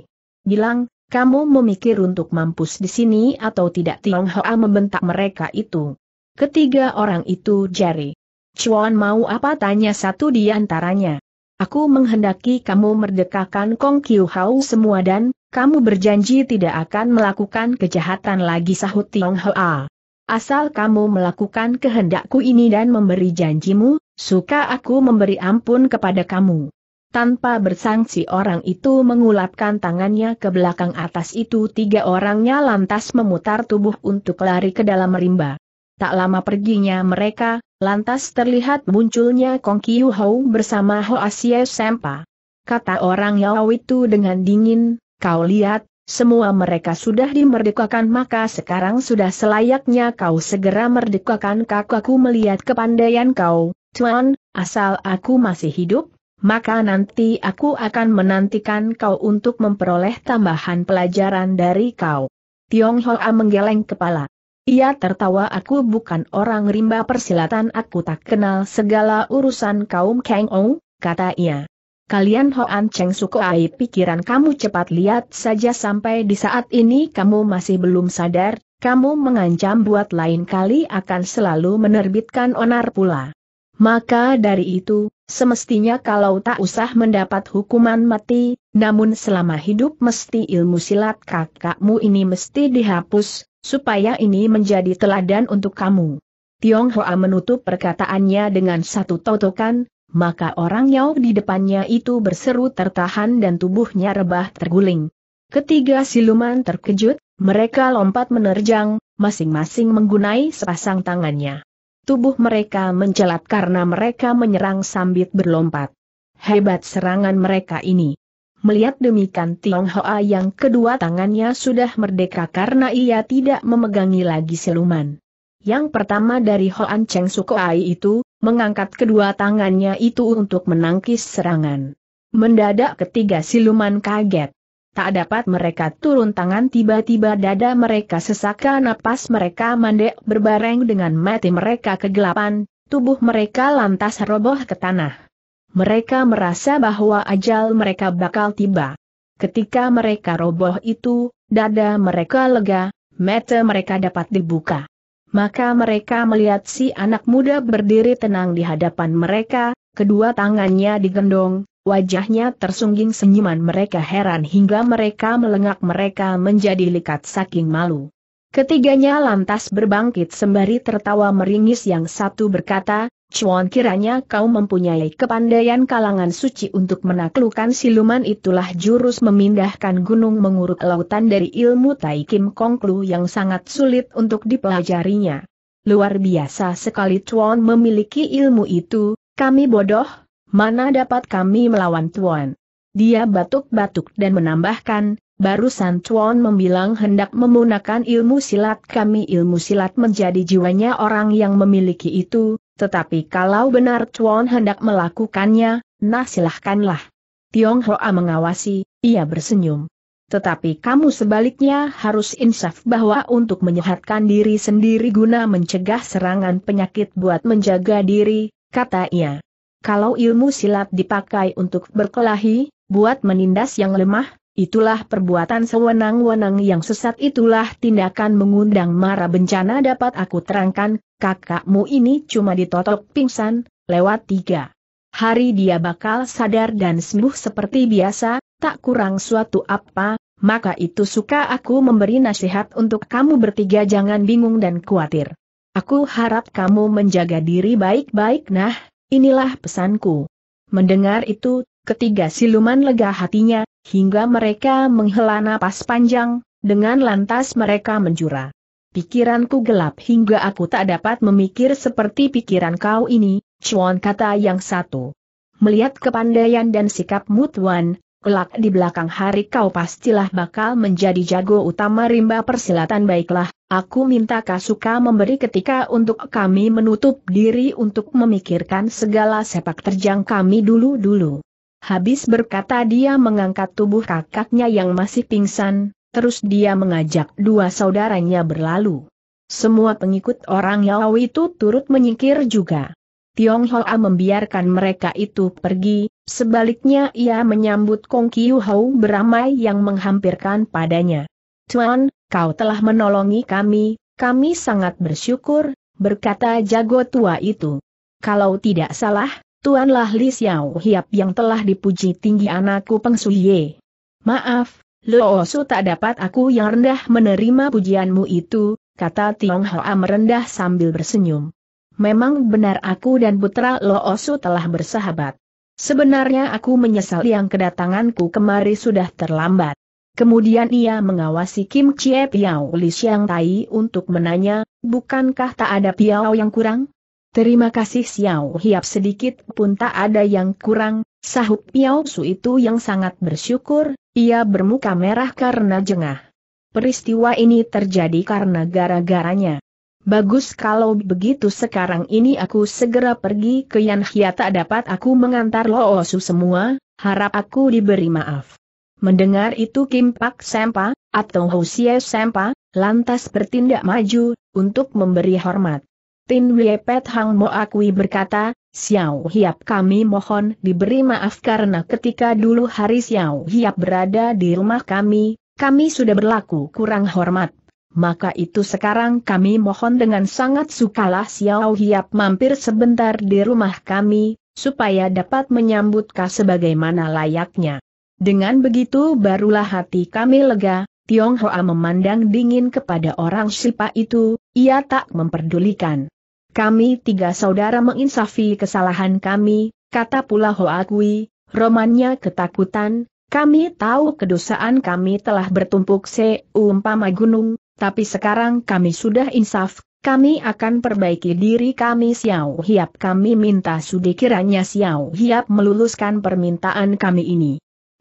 S1: Gilang, kamu memikir untuk mampus di sini atau tidak Tiong Hoa membentak mereka itu. Ketiga orang itu jari. Cuan mau apa tanya satu di antaranya. Aku menghendaki kamu merdekakan Kong Kiu Hao semua dan, kamu berjanji tidak akan melakukan kejahatan lagi sahut Tiong Hoa. Asal kamu melakukan kehendakku ini dan memberi janjimu, suka aku memberi ampun kepada kamu. Tanpa bersangsi orang itu mengulapkan tangannya ke belakang atas itu tiga orangnya lantas memutar tubuh untuk lari ke dalam rimba. Tak lama perginya mereka, lantas terlihat munculnya Kong Kiu Hou bersama Ho Asia Sempa. Kata orang Yao itu dengan dingin, kau lihat, semua mereka sudah dimerdekakan maka sekarang sudah selayaknya kau segera merdekakan kakakku melihat kepandaian kau, Tuan, asal aku masih hidup, maka nanti aku akan menantikan kau untuk memperoleh tambahan pelajaran dari kau. Tiong Hoa menggeleng kepala. Ia tertawa aku bukan orang rimba persilatan aku tak kenal segala urusan kaum Kang Ong. kata ia. Kalian Hoan Cheng Sukoai pikiran kamu cepat lihat saja sampai di saat ini kamu masih belum sadar, kamu mengancam buat lain kali akan selalu menerbitkan onar pula. Maka dari itu, semestinya kalau tak usah mendapat hukuman mati, namun selama hidup mesti ilmu silat kakakmu ini mesti dihapus, supaya ini menjadi teladan untuk kamu. Tiong Hoa menutup perkataannya dengan satu totokan, maka orang Yao di depannya itu berseru tertahan dan tubuhnya rebah terguling. Ketiga siluman terkejut, mereka lompat menerjang, masing-masing menggunai sepasang tangannya tubuh mereka mencelat karena mereka menyerang sambit berlompat. Hebat serangan mereka ini. Melihat demikian Tiong Hoa yang kedua tangannya sudah merdeka karena ia tidak memegangi lagi siluman. Yang pertama dari Hoan Cheng Sukoai itu, mengangkat kedua tangannya itu untuk menangkis serangan. Mendadak ketiga siluman kaget. Tak dapat mereka turun tangan tiba-tiba dada mereka sesaka napas mereka mandek berbareng dengan mati mereka kegelapan, tubuh mereka lantas roboh ke tanah. Mereka merasa bahwa ajal mereka bakal tiba. Ketika mereka roboh itu, dada mereka lega, mata mereka dapat dibuka. Maka mereka melihat si anak muda berdiri tenang di hadapan mereka, kedua tangannya digendong, Wajahnya tersungging senyuman mereka heran hingga mereka melengak mereka menjadi likat saking malu. Ketiganya lantas berbangkit sembari tertawa meringis yang satu berkata, Cuan kiranya kau mempunyai kepandaian kalangan suci untuk menaklukkan siluman itulah jurus memindahkan gunung mengurut lautan dari ilmu Tai Kim Kong Kongklu yang sangat sulit untuk dipelajarinya. Luar biasa sekali Cuan memiliki ilmu itu, kami bodoh, mana dapat kami melawan Tuan? Dia batuk-batuk dan menambahkan, barusan Tuan membilang hendak menggunakan ilmu silat kami ilmu silat menjadi jiwanya orang yang memiliki itu, tetapi kalau benar Tuan hendak melakukannya, nah silahkanlah. Tiong Hoa mengawasi, ia bersenyum. Tetapi kamu sebaliknya harus insaf bahwa untuk menyehatkan diri sendiri guna mencegah serangan penyakit buat menjaga diri, kata ia. Kalau ilmu silat dipakai untuk berkelahi, buat menindas yang lemah, Itulah perbuatan sewenang-wenang yang sesat itulah tindakan mengundang mara bencana dapat aku terangkan, kakakmu ini cuma ditotok pingsan, lewat tiga. Hari dia bakal sadar dan sembuh seperti biasa, tak kurang suatu apa, maka itu suka aku memberi nasihat untuk kamu bertiga jangan bingung dan khawatir. Aku harap kamu menjaga diri baik-baik nah, Inilah pesanku. Mendengar itu, ketiga siluman lega hatinya, hingga mereka menghela napas panjang, dengan lantas mereka menjura. Pikiranku gelap hingga aku tak dapat memikir seperti pikiran kau ini, cuan kata yang satu. Melihat kepandaian dan sikap Mutuan kelak di belakang hari kau pastilah bakal menjadi jago utama rimba persilatan baiklah, aku minta Kasuka memberi ketika untuk kami menutup diri untuk memikirkan segala sepak terjang kami dulu-dulu. Habis berkata dia mengangkat tubuh kakaknya yang masih pingsan, terus dia mengajak dua saudaranya berlalu. Semua pengikut orang Yao itu turut menyingkir juga. Tiong Hoa membiarkan mereka itu pergi, Sebaliknya ia menyambut Kong Kiu beramai yang menghampirkan padanya. Tuan, kau telah menolongi kami, kami sangat bersyukur, berkata jago tua itu. Kalau tidak salah, Tuanlah Li Xiao Hiap yang telah dipuji tinggi anakku Peng Suye. Maaf, Luo Su tak dapat aku yang rendah menerima pujianmu itu, kata Tiong Hoa merendah sambil bersenyum. Memang benar aku dan putra Luo Su telah bersahabat. Sebenarnya aku menyesal yang kedatanganku kemari sudah terlambat. Kemudian ia mengawasi Kim Chie Piao Li Xiang Tai untuk menanya, bukankah tak ada Piao yang kurang? Terima kasih Xiao Hiap sedikit pun tak ada yang kurang, sahut Piao Su itu yang sangat bersyukur, ia bermuka merah karena jengah. Peristiwa ini terjadi karena gara-garanya. Bagus kalau begitu sekarang ini aku segera pergi ke Yan Hia tak dapat aku mengantar Loosu semua, harap aku diberi maaf. Mendengar itu Kim Pak Sempa, atau Housie Sempa, lantas bertindak maju, untuk memberi hormat. Tin Wee Pet Hang Mo Akui berkata, Xiao Hiap kami mohon diberi maaf karena ketika dulu hari Xiao Hiap berada di rumah kami, kami sudah berlaku kurang hormat maka itu sekarang kami mohon dengan sangat sukalah Xiao Hiap mampir sebentar di rumah kami, supaya dapat menyambutka sebagaimana layaknya. Dengan begitu barulah hati kami lega, Tiong Hoa memandang dingin kepada orang Sipa itu, ia tak memperdulikan. Kami tiga saudara menginsafi kesalahan kami, kata pula Hoa Kui, romannya ketakutan, kami tahu kedosaan kami telah bertumpuk seumpama gunung, tapi sekarang kami sudah insaf, kami akan perbaiki diri kami Xiao Hiap kami minta sudi kiranya Xiao Hiap meluluskan permintaan kami ini.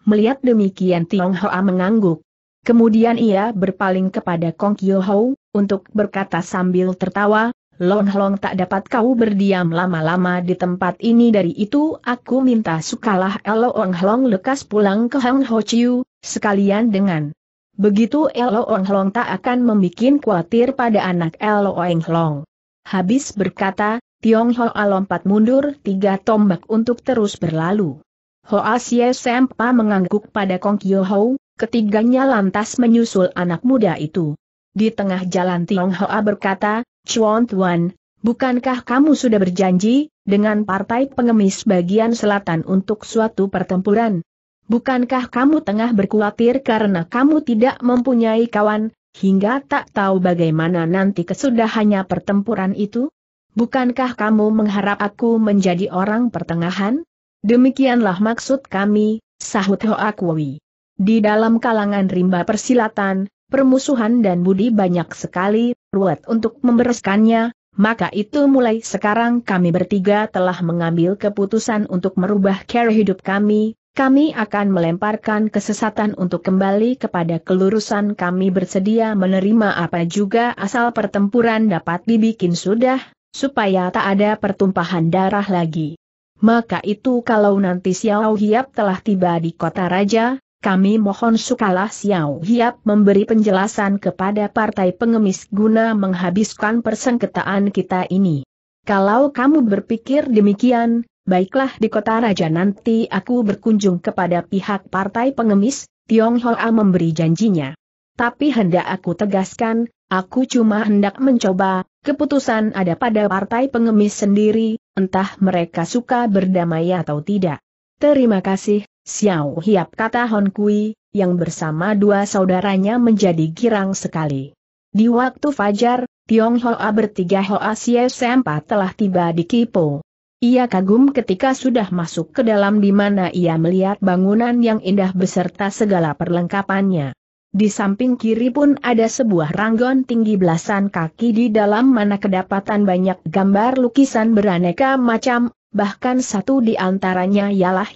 S1: Melihat demikian Tiong Hoa mengangguk. Kemudian ia berpaling kepada Kong Kyo Ho, untuk berkata sambil tertawa, Long Long tak dapat kau berdiam lama-lama di tempat ini dari itu aku minta sukalah Long Long lekas pulang ke Hang Ho Chiu, sekalian dengan Begitu Eloong Long tak akan membuat khawatir pada anak Eloong Long. Habis berkata, Tiong Hoa lompat mundur tiga tombak untuk terus berlalu. Hoa Xie Sempa mengangguk pada Kong Kyo Ho, ketiganya lantas menyusul anak muda itu. Di tengah jalan Tiong Hoa berkata, Chuan Tuan, bukankah kamu sudah berjanji, dengan partai pengemis bagian selatan untuk suatu pertempuran? Bukankah kamu tengah berkhawatir karena kamu tidak mempunyai kawan, hingga tak tahu bagaimana nanti kesudahannya pertempuran itu? Bukankah kamu mengharap aku menjadi orang pertengahan? Demikianlah maksud kami, sahut Hoakwi. Di dalam kalangan rimba persilatan, permusuhan dan budi banyak sekali, ruwet untuk membereskannya, maka itu mulai sekarang kami bertiga telah mengambil keputusan untuk merubah cara hidup kami, kami akan melemparkan kesesatan untuk kembali kepada kelurusan kami bersedia menerima apa juga asal pertempuran dapat dibikin sudah, supaya tak ada pertumpahan darah lagi. Maka itu kalau nanti Xiao Hiap telah tiba di kota raja, kami mohon sukalah Xiao Hiap memberi penjelasan kepada partai pengemis guna menghabiskan persengketaan kita ini. Kalau kamu berpikir demikian, baiklah di kota raja nanti aku berkunjung kepada pihak partai pengemis, Tiong Hoa memberi janjinya. Tapi hendak aku tegaskan, aku cuma hendak mencoba, keputusan ada pada partai pengemis sendiri, entah mereka suka berdamai atau tidak. Terima kasih, Xiao Hiap kata Hon Kui, yang bersama dua saudaranya menjadi girang sekali. Di waktu fajar, Tiong Hoa bertiga Hoa Sia Sempa telah tiba di Kipo. Ia kagum ketika sudah masuk ke dalam di mana ia melihat bangunan yang indah beserta segala perlengkapannya. Di samping kiri pun ada sebuah ranggon tinggi belasan kaki di dalam mana kedapatan banyak gambar lukisan beraneka macam, bahkan satu di antaranya ialah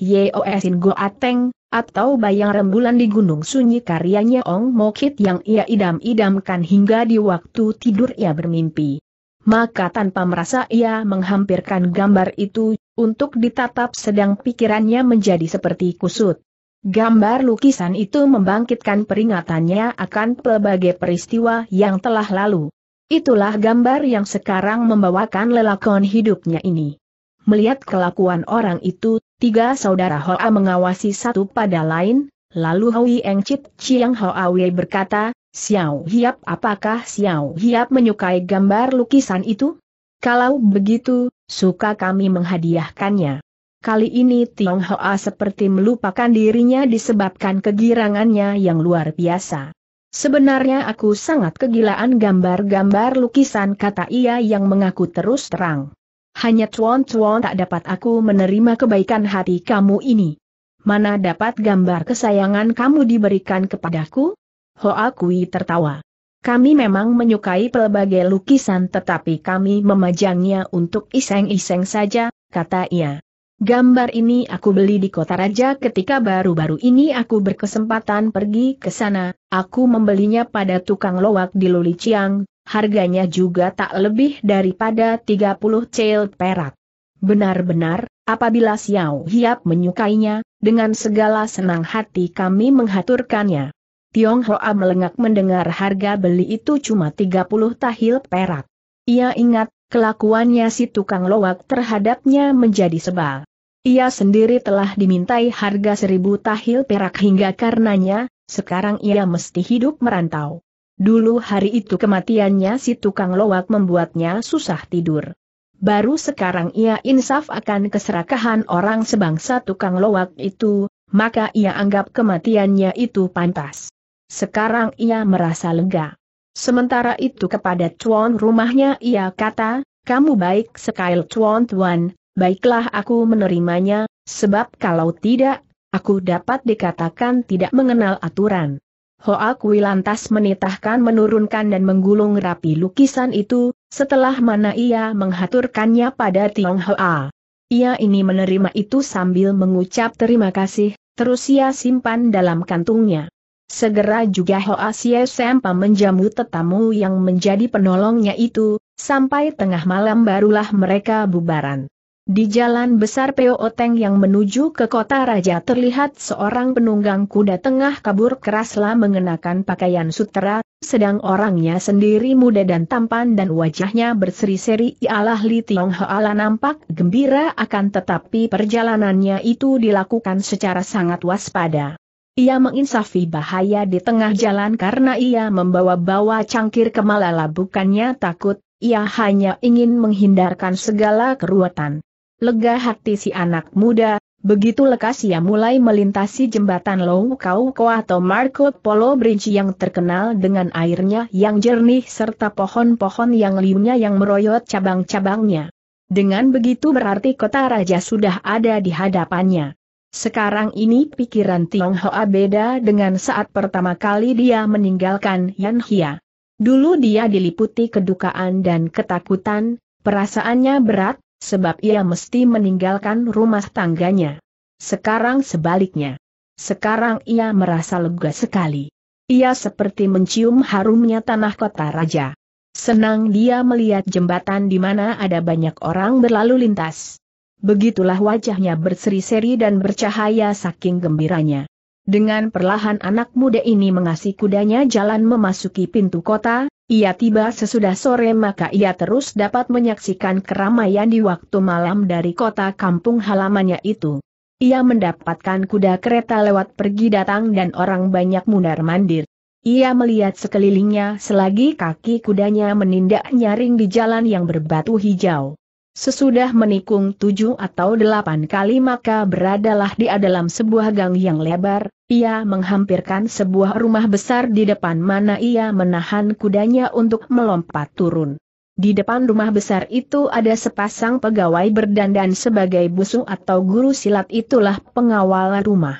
S1: Go Ateng, atau bayang rembulan di gunung sunyi karyanya Ong Mokit yang ia idam-idamkan hingga di waktu tidur ia bermimpi maka tanpa merasa ia menghampirkan gambar itu, untuk ditatap sedang pikirannya menjadi seperti kusut. Gambar lukisan itu membangkitkan peringatannya akan pelbagai peristiwa yang telah lalu. Itulah gambar yang sekarang membawakan lelakon hidupnya ini. Melihat kelakuan orang itu, tiga saudara Hoa mengawasi satu pada lain, lalu Hui Eng Chit Chiang Hoa Wei berkata, Xiao Hiap apakah Xiao Hiap menyukai gambar lukisan itu? Kalau begitu, suka kami menghadiahkannya. Kali ini Tiong Hoa seperti melupakan dirinya disebabkan kegirangannya yang luar biasa. Sebenarnya aku sangat kegilaan gambar-gambar lukisan kata ia yang mengaku terus terang. Hanya cuan-cuan tak dapat aku menerima kebaikan hati kamu ini. Mana dapat gambar kesayangan kamu diberikan kepadaku? Hoa Kui tertawa. Kami memang menyukai pelbagai lukisan tetapi kami memajangnya untuk iseng-iseng saja, kata ia. Gambar ini aku beli di kota raja ketika baru-baru ini aku berkesempatan pergi ke sana, aku membelinya pada tukang lowak di Luliciang, harganya juga tak lebih daripada 30 cel perak. Benar-benar, apabila Xiao Hiap menyukainya, dengan segala senang hati kami menghaturkannya. Tiong Hoa melengak mendengar harga beli itu cuma 30 tahil perak. Ia ingat, kelakuannya si tukang lowak terhadapnya menjadi sebal. Ia sendiri telah dimintai harga seribu tahil perak hingga karenanya, sekarang ia mesti hidup merantau. Dulu hari itu kematiannya si tukang lowak membuatnya susah tidur. Baru sekarang ia insaf akan keserakahan orang sebangsa tukang lowak itu, maka ia anggap kematiannya itu pantas. Sekarang ia merasa lega. Sementara itu kepada tuan rumahnya ia kata, kamu baik sekali tuan tuan, baiklah aku menerimanya, sebab kalau tidak, aku dapat dikatakan tidak mengenal aturan. Hoa Kui lantas menitahkan menurunkan dan menggulung rapi lukisan itu, setelah mana ia menghaturkannya pada Hoa. Ia ini menerima itu sambil mengucap terima kasih, terus ia simpan dalam kantungnya. Segera juga Hoasie Sempa menjamu tetamu yang menjadi penolongnya itu, sampai tengah malam barulah mereka bubaran. Di jalan besar Peo Oteng yang menuju ke kota raja terlihat seorang penunggang kuda tengah kabur keraslah mengenakan pakaian sutera, sedang orangnya sendiri muda dan tampan dan wajahnya berseri-seri ialah Li Tiong Hoala nampak gembira akan tetapi perjalanannya itu dilakukan secara sangat waspada. Ia menginsafi bahaya di tengah jalan karena ia membawa-bawa cangkir kemalala bukannya takut, ia hanya ingin menghindarkan segala keruatan. Lega hati si anak muda, begitu lekas ia mulai melintasi jembatan Low Kau Kau atau Marco Polo Bridge yang terkenal dengan airnya yang jernih serta pohon-pohon yang liunya yang meroyot cabang-cabangnya. Dengan begitu berarti kota raja sudah ada di hadapannya. Sekarang ini pikiran Tiong Tionghoa beda dengan saat pertama kali dia meninggalkan Yan Hia. Dulu dia diliputi kedukaan dan ketakutan, perasaannya berat, sebab ia mesti meninggalkan rumah tangganya. Sekarang sebaliknya. Sekarang ia merasa lega sekali. Ia seperti mencium harumnya tanah kota raja. Senang dia melihat jembatan di mana ada banyak orang berlalu lintas. Begitulah wajahnya berseri-seri dan bercahaya saking gembiranya. Dengan perlahan anak muda ini mengasih kudanya jalan memasuki pintu kota, ia tiba sesudah sore maka ia terus dapat menyaksikan keramaian di waktu malam dari kota kampung halamannya itu. Ia mendapatkan kuda kereta lewat pergi datang dan orang banyak mundar-mandir. Ia melihat sekelilingnya selagi kaki kudanya menindak nyaring di jalan yang berbatu hijau. Sesudah menikung tujuh atau delapan kali maka beradalah dia dalam sebuah gang yang lebar, ia menghampirkan sebuah rumah besar di depan mana ia menahan kudanya untuk melompat turun. Di depan rumah besar itu ada sepasang pegawai berdandan sebagai busung atau guru silat itulah pengawal rumah.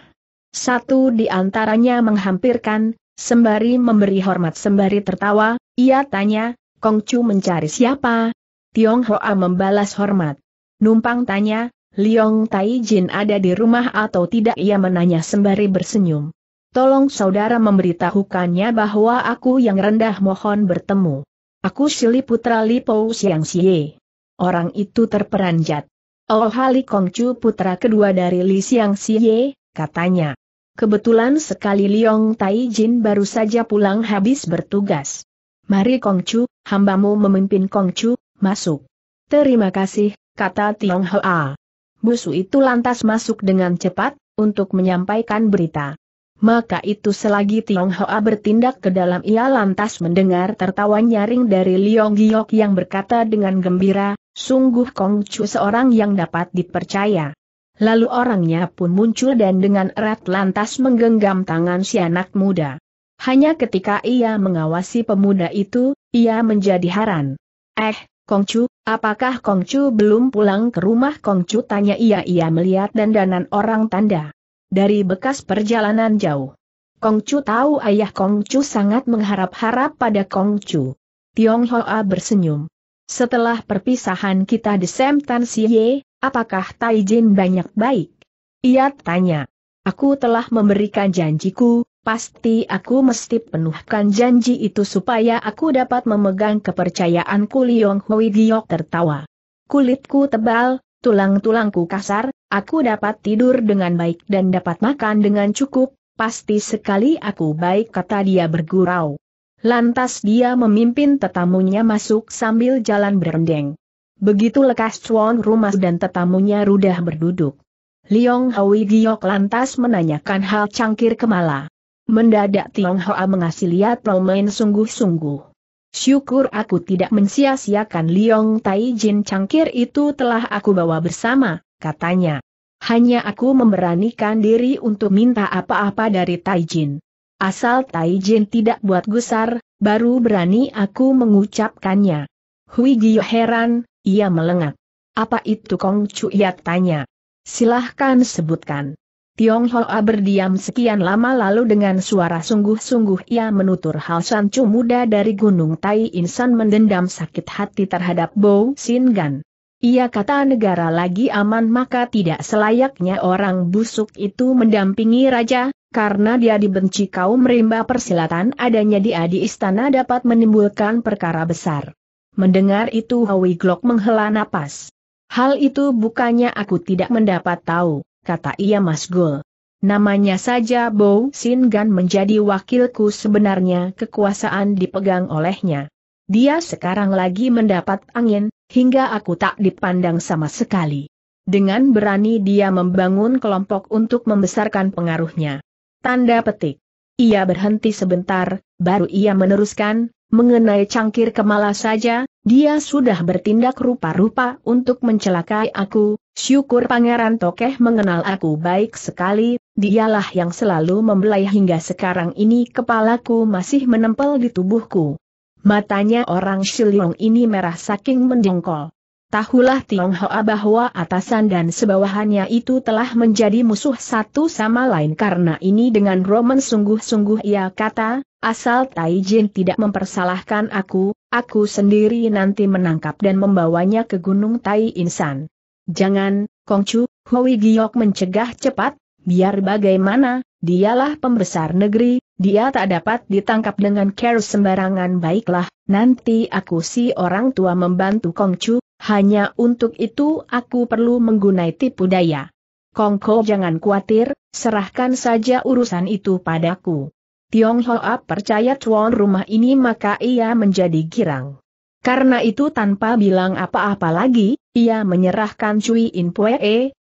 S1: Satu di antaranya menghampirkan, sembari memberi hormat sembari tertawa, ia tanya, Kongcu mencari siapa, Tiong Hoa membalas hormat. Numpang tanya, Liong Taijin ada di rumah atau tidak ia menanya sembari bersenyum. Tolong saudara memberitahukannya bahwa aku yang rendah mohon bertemu. Aku Sili Putra Lipo Siang Xie. Orang itu terperanjat. Oh Hali Kongcu putra kedua dari Li Siang Xie, katanya. Kebetulan sekali Liong Taijin baru saja pulang habis bertugas. Mari Kongcu, hambamu memimpin Kongcu, masuk. Terima kasih, kata Tiong Hoa. Busu itu lantas masuk dengan cepat, untuk menyampaikan berita. Maka itu selagi Tiong Hoa bertindak ke dalam ia lantas mendengar tertawa nyaring dari Liong Giok yang berkata dengan gembira, sungguh Kong Chu seorang yang dapat dipercaya. Lalu orangnya pun muncul dan dengan erat lantas menggenggam tangan si anak muda. Hanya ketika ia mengawasi pemuda itu, ia menjadi haran. Eh, Kongcu, apakah Kongcu belum pulang ke rumah Kongcu tanya ia ia melihat dandanan orang tanda. Dari bekas perjalanan jauh. Kongcu tahu ayah Kongcu sangat mengharap-harap pada Kongcu. Tionghoa bersenyum. Setelah perpisahan kita di Sam Siye, apakah Taijin banyak baik? Ia tanya. Aku telah memberikan janjiku, Pasti aku mesti penuhkan janji itu supaya aku dapat memegang kepercayaanku Kuliong Hui Giok tertawa. Kulitku tebal, tulang-tulangku kasar, aku dapat tidur dengan baik dan dapat makan dengan cukup, pasti sekali aku baik kata dia bergurau. Lantas dia memimpin tetamunya masuk sambil jalan berendeng. Begitu lekas cuan rumah dan tetamunya rudah berduduk. Liong Hui Giok lantas menanyakan hal cangkir kemala. Mendadak Tiong Hoa mengasih lihat Romain sungguh-sungguh. Syukur aku tidak mensia-siakan Liong Tai Jin cangkir itu telah aku bawa bersama, katanya. Hanya aku memberanikan diri untuk minta apa-apa dari Tai Jin. Asal Tai Jin tidak buat gusar, baru berani aku mengucapkannya. Hui Giyo heran, ia melengak. Apa itu Kong Chu Yat tanya. Silahkan sebutkan. Tiong Hoa berdiam sekian lama lalu dengan suara sungguh-sungguh ia menutur hal sancu muda dari Gunung Tai Insan mendendam sakit hati terhadap Bo Sin Gan. Ia kata negara lagi aman maka tidak selayaknya orang busuk itu mendampingi raja, karena dia dibenci kaum rimba persilatan adanya dia di istana dapat menimbulkan perkara besar. Mendengar itu Hawi Glock menghela napas. Hal itu bukannya aku tidak mendapat tahu kata ia masgul. Namanya saja Bo Sin Gan menjadi wakilku sebenarnya kekuasaan dipegang olehnya. Dia sekarang lagi mendapat angin, hingga aku tak dipandang sama sekali. Dengan berani dia membangun kelompok untuk membesarkan pengaruhnya. Tanda petik. Ia berhenti sebentar, baru ia meneruskan, mengenai cangkir kemala saja, dia sudah bertindak rupa-rupa untuk mencelakai aku, Syukur Pangeran Tokeh mengenal aku baik sekali, dialah yang selalu membelai hingga sekarang ini kepalaku masih menempel di tubuhku. Matanya orang Shilong ini merah saking mendengkol. Tahulah Tiong Hoa bahwa atasan dan sebawahannya itu telah menjadi musuh satu sama lain karena ini dengan Roman sungguh-sungguh ia kata, asal Taijin tidak mempersalahkan aku, aku sendiri nanti menangkap dan membawanya ke Gunung Tai Insan. Jangan, Kongcu, Hui Giok mencegah cepat, biar bagaimana, dialah pembesar negeri, dia tak dapat ditangkap dengan care sembarangan baiklah, nanti aku si orang tua membantu Kongcu, hanya untuk itu aku perlu menggunai tipu daya. Kongko jangan khawatir, serahkan saja urusan itu padaku. Tiong Hoa percaya tuan rumah ini maka ia menjadi girang. Karena itu tanpa bilang apa-apa lagi, ia menyerahkan Cui In Pue,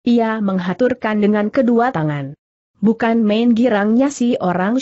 S1: ia menghaturkan dengan kedua tangan. Bukan main girangnya si orang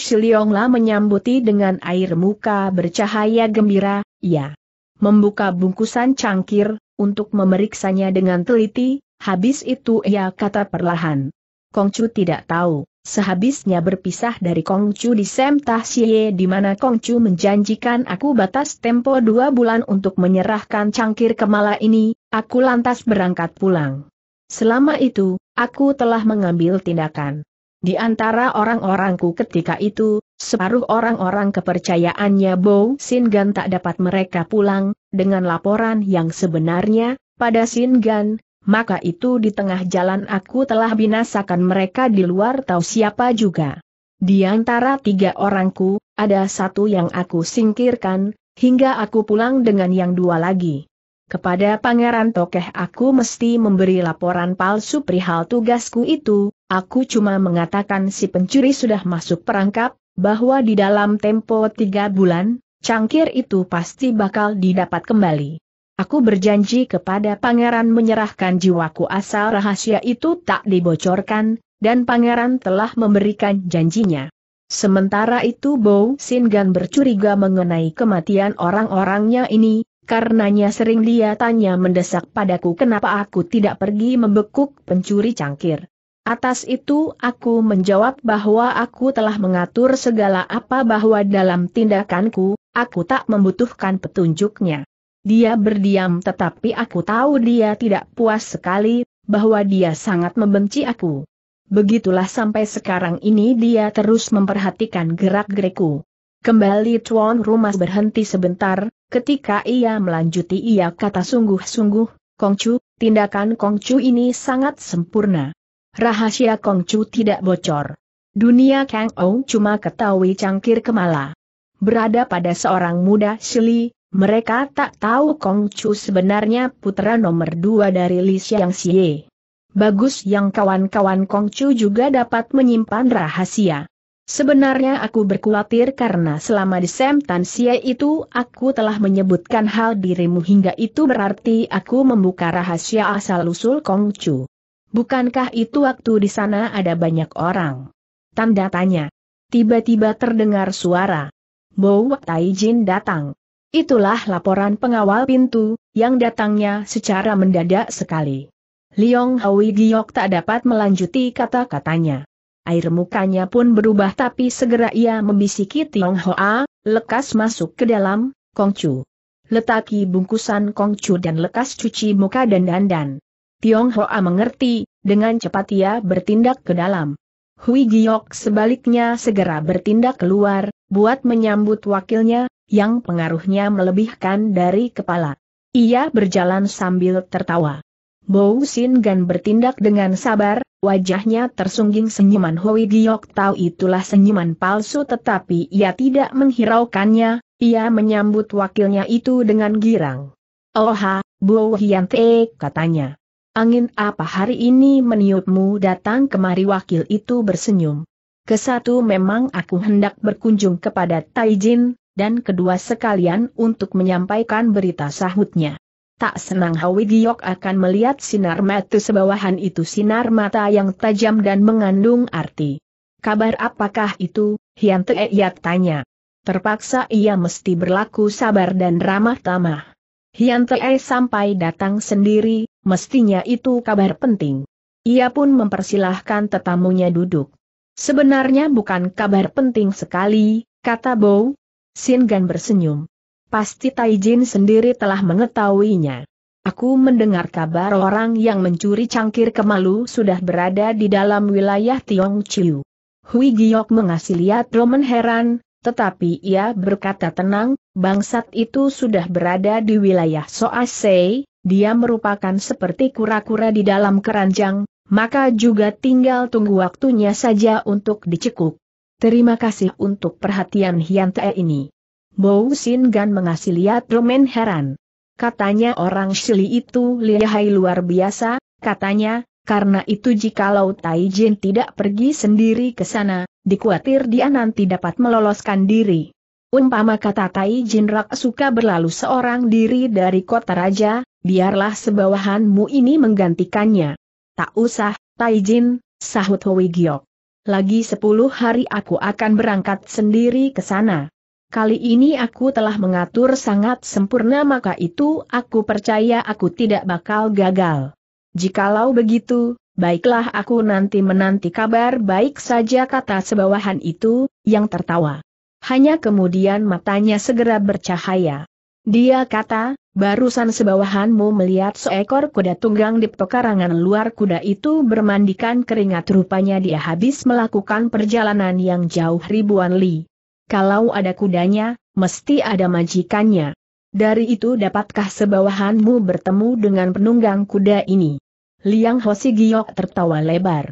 S1: La menyambuti dengan air muka bercahaya gembira, ia membuka bungkusan cangkir, untuk memeriksanya dengan teliti, habis itu ia kata perlahan. Kongcu tidak tahu. Sehabisnya berpisah dari Kongcu di Tah Xie di mana Kongcu menjanjikan aku batas tempo dua bulan untuk menyerahkan cangkir kemala ini, aku lantas berangkat pulang. Selama itu, aku telah mengambil tindakan. Di antara orang-orangku ketika itu, separuh orang-orang kepercayaannya Bow Sin Gan tak dapat mereka pulang, dengan laporan yang sebenarnya, pada Sin Gan, maka itu di tengah jalan aku telah binasakan mereka di luar tahu siapa juga. Di antara tiga orangku, ada satu yang aku singkirkan, hingga aku pulang dengan yang dua lagi. Kepada Pangeran Tokeh aku mesti memberi laporan palsu perihal tugasku itu, aku cuma mengatakan si pencuri sudah masuk perangkap, bahwa di dalam tempo tiga bulan, cangkir itu pasti bakal didapat kembali. Aku berjanji kepada pangeran menyerahkan jiwaku asal rahasia itu tak dibocorkan, dan pangeran telah memberikan janjinya. Sementara itu Bow Singan bercuriga mengenai kematian orang-orangnya ini, karenanya sering dia tanya mendesak padaku kenapa aku tidak pergi membekuk pencuri cangkir. Atas itu aku menjawab bahwa aku telah mengatur segala apa bahwa dalam tindakanku, aku tak membutuhkan petunjuknya. Dia berdiam tetapi aku tahu dia tidak puas sekali, bahwa dia sangat membenci aku. Begitulah sampai sekarang ini dia terus memperhatikan gerak geriku. Kembali tuan rumah berhenti sebentar, ketika ia melanjuti ia kata sungguh-sungguh, Kongcu, tindakan Kongcu ini sangat sempurna. Rahasia Kongcu tidak bocor. Dunia Kang Ong cuma ketahui cangkir kemala. Berada pada seorang muda Shili, mereka tak tahu Kong Chu sebenarnya putra nomor dua dari Li Xiang Xie. Bagus yang kawan-kawan Kong Chu juga dapat menyimpan rahasia. Sebenarnya aku berkhawatir karena selama di Sam Tan Xie itu aku telah menyebutkan hal dirimu hingga itu berarti aku membuka rahasia asal-usul Kong Chu. Bukankah itu waktu di sana ada banyak orang? Tanda tanya. Tiba-tiba terdengar suara. Bow Taijin datang. Itulah laporan pengawal pintu, yang datangnya secara mendadak sekali. Liong Hui Giok tak dapat melanjuti kata-katanya. Air mukanya pun berubah tapi segera ia membisiki Tiong Hoa, lekas masuk ke dalam, Kongcu. Letaki bungkusan Kongcu dan lekas cuci muka dan dandan. Tiong Hoa mengerti, dengan cepat ia bertindak ke dalam. Hui Giok sebaliknya segera bertindak keluar, buat menyambut wakilnya, yang pengaruhnya melebihkan dari kepala. Ia berjalan sambil tertawa. Bou Sin Gan bertindak dengan sabar, wajahnya tersungging senyuman Hoi Giok Tau itulah senyuman palsu tetapi ia tidak menghiraukannya, ia menyambut wakilnya itu dengan girang. Oha, Bou Hian Te, katanya. Angin apa hari ini meniupmu datang kemari wakil itu bersenyum. Kesatu memang aku hendak berkunjung kepada Taijin, dan kedua sekalian untuk menyampaikan berita sahutnya. Tak senang Hawi Giok akan melihat sinar mata sebawahan itu sinar mata yang tajam dan mengandung arti. Kabar apakah itu, Hian Teiyat tanya. Terpaksa ia mesti berlaku sabar dan ramah tamah. Hian Tei sampai datang sendiri, mestinya itu kabar penting. Ia pun mempersilahkan tetamunya duduk. Sebenarnya bukan kabar penting sekali, kata Bow, Sin Gan bersenyum. Pasti Tai Jin sendiri telah mengetahuinya. Aku mendengar kabar orang yang mencuri cangkir kemalu sudah berada di dalam wilayah Tiong Chiu. Hui Giok mengasih lihat Roman heran, tetapi ia berkata tenang, bangsat itu sudah berada di wilayah Soasei, dia merupakan seperti kura-kura di dalam keranjang, maka juga tinggal tunggu waktunya saja untuk dicekuk. Terima kasih untuk perhatian Hian Te ini. Bou Sin Gan mengasih lihat Roman heran. Katanya orang Shili itu lihai luar biasa, katanya, karena itu jikalau Tai Jin tidak pergi sendiri ke sana, dikhawatir dia nanti dapat meloloskan diri. Umpama kata Tai Jin Rak suka berlalu seorang diri dari kota raja, biarlah sebawahanmu ini menggantikannya. Tak usah, Tai Jin, sahut Hoi Giok. Lagi sepuluh hari aku akan berangkat sendiri ke sana. Kali ini aku telah mengatur sangat sempurna maka itu aku percaya aku tidak bakal gagal. Jikalau begitu, baiklah aku nanti menanti kabar baik saja kata sebawahan itu, yang tertawa. Hanya kemudian matanya segera bercahaya. Dia kata, barusan sebawahanmu melihat seekor kuda tunggang di pekarangan luar kuda itu bermandikan keringat rupanya dia habis melakukan perjalanan yang jauh ribuan li. Kalau ada kudanya, mesti ada majikannya. Dari itu dapatkah sebawahanmu bertemu dengan penunggang kuda ini? Liang Hosi Giok tertawa lebar.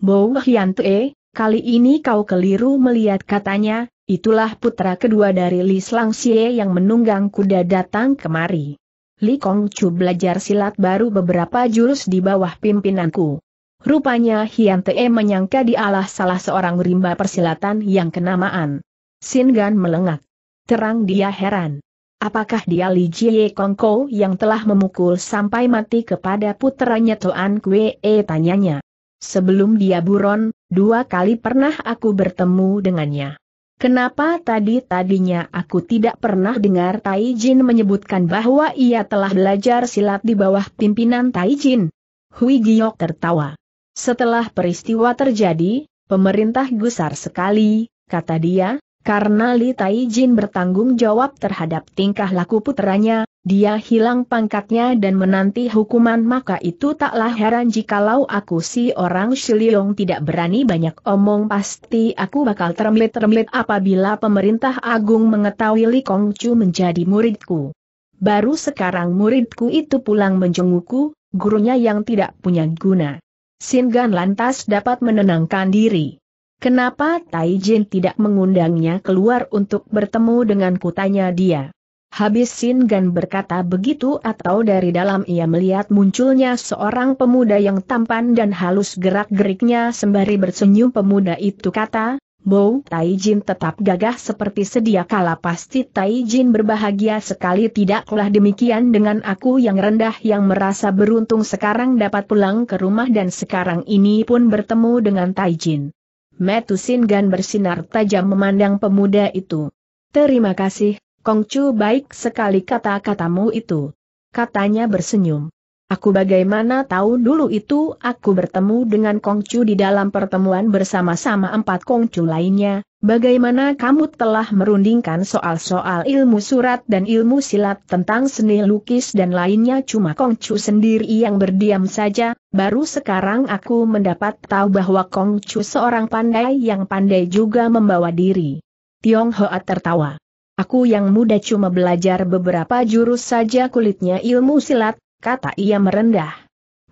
S1: Bo Hyantue, kali ini kau keliru melihat katanya, Itulah putra kedua dari Li Slang Xie yang menunggang kuda datang kemari. Li Kong Chu belajar silat baru beberapa jurus di bawah pimpinanku. Rupanya Hian Te menyangka dialah salah seorang rimba persilatan yang kenamaan. Sin Gan melengak. Terang dia heran. Apakah dia Li Jie Kong Ko yang telah memukul sampai mati kepada putranya Tuan Kwe E tanyanya. Sebelum dia buron, dua kali pernah aku bertemu dengannya. Kenapa tadi-tadinya aku tidak pernah dengar Tai Jin menyebutkan bahwa ia telah belajar silat di bawah pimpinan Tai Jin? Hui Giok tertawa. Setelah peristiwa terjadi, pemerintah gusar sekali, kata dia, karena Li Tai Jin bertanggung jawab terhadap tingkah laku putranya, dia hilang pangkatnya dan menanti hukuman maka itu taklah heran jikalau aku si orang Shiliong tidak berani banyak omong pasti aku bakal termelit-termelit apabila pemerintah agung mengetahui Li Kongcu menjadi muridku. Baru sekarang muridku itu pulang menjengukku, gurunya yang tidak punya guna. Sin Gan lantas dapat menenangkan diri. Kenapa Tai Jin tidak mengundangnya keluar untuk bertemu dengan kutanya dia. Habis Sin Gan berkata begitu atau dari dalam ia melihat munculnya seorang pemuda yang tampan dan halus gerak-geriknya sembari bersenyum pemuda itu kata, "Bow, Tai Jin tetap gagah seperti sedia kala pasti Tai Jin berbahagia sekali tidaklah demikian dengan aku yang rendah yang merasa beruntung sekarang dapat pulang ke rumah dan sekarang ini pun bertemu dengan Tai Jin. Metu Sin Gan bersinar tajam memandang pemuda itu. Terima kasih, Kongcu baik sekali kata-katamu itu. Katanya bersenyum. Aku bagaimana tahu dulu itu aku bertemu dengan Kongcu di dalam pertemuan bersama-sama empat Kongcu lainnya, bagaimana kamu telah merundingkan soal-soal ilmu surat dan ilmu silat tentang seni lukis dan lainnya cuma Kongcu sendiri yang berdiam saja, baru sekarang aku mendapat tahu bahwa Kongcu seorang pandai yang pandai juga membawa diri. Tionghoa tertawa. Aku yang muda cuma belajar beberapa jurus saja kulitnya ilmu silat, kata ia merendah.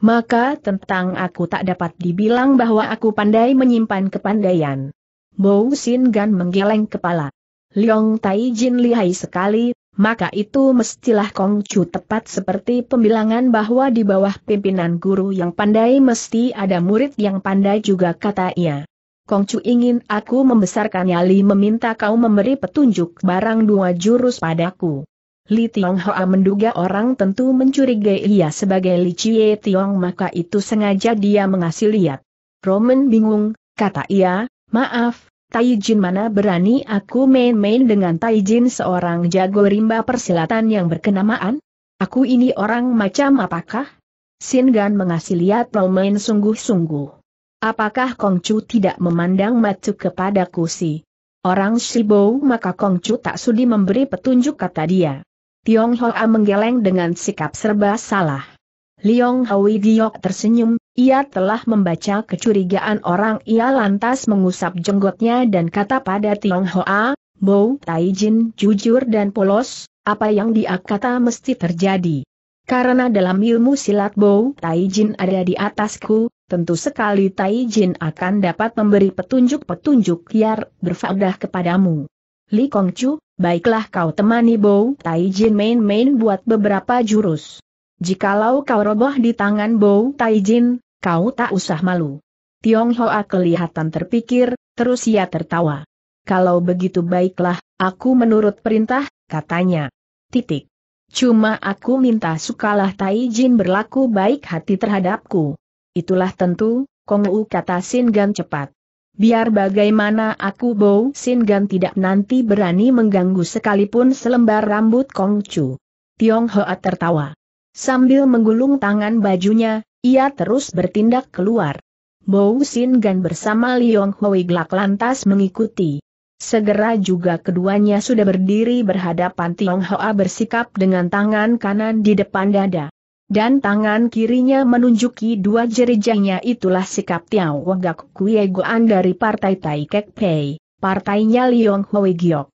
S1: Maka tentang aku tak dapat dibilang bahwa aku pandai menyimpan kepandaian. Bou Sin Gan menggeleng kepala. Leong Tai Jin lihai sekali, maka itu mestilah Kong Chu tepat seperti pembilangan bahwa di bawah pimpinan guru yang pandai mesti ada murid yang pandai juga kata ia. Kongcu ingin aku membesarkan Yali meminta kau memberi petunjuk barang dua jurus padaku. Li Tiong Hoa menduga orang tentu mencurigai ia sebagai Li Chie Tiong maka itu sengaja dia mengasih lihat. Roman bingung, kata ia, maaf, Taijin mana berani aku main-main dengan Taijin seorang jago rimba persilatan yang berkenamaan? Aku ini orang macam apakah? Sin Gan mengasih lihat Roman sungguh-sungguh. Apakah Kongcu tidak memandang matu kepada Kusi? orang Shibou maka Kongcu tak sudi memberi petunjuk kata dia. Tiong Hoa menggeleng dengan sikap serba salah. Liong Hawi Giok tersenyum, ia telah membaca kecurigaan orang ia lantas mengusap jenggotnya dan kata pada Tiong Hoa, Bou Taijin jujur dan polos, apa yang dia kata mesti terjadi. Karena dalam ilmu silat Bow Tai Jin ada di atasku, tentu sekali Tai Jin akan dapat memberi petunjuk-petunjuk yang berfaedah kepadamu. Li Kong Chu, baiklah kau temani Bow Tai Jin main-main buat beberapa jurus. Jikalau kau roboh di tangan Bow Tai Jin, kau tak usah malu. Tiong Hoa kelihatan terpikir, terus ia tertawa. Kalau begitu baiklah, aku menurut perintah, katanya. Titik. Cuma aku minta sukalah Taijin berlaku baik hati terhadapku. Itulah tentu, U kata Gan cepat. Biar bagaimana aku bau Sin Gan tidak nanti berani mengganggu sekalipun selembar rambut Kongcu. Tiong Hoa tertawa. Sambil menggulung tangan bajunya, ia terus bertindak keluar. Bau Sin Gan bersama Liong Hoi Glak lantas mengikuti. Segera juga keduanya sudah berdiri berhadapan Tiong Hoa bersikap dengan tangan kanan di depan dada. Dan tangan kirinya menunjuki dua jerijahnya itulah sikap Tiao Wagak Kue Goan dari Partai Tai Kek Pei, partainya Liong Hoi Giok.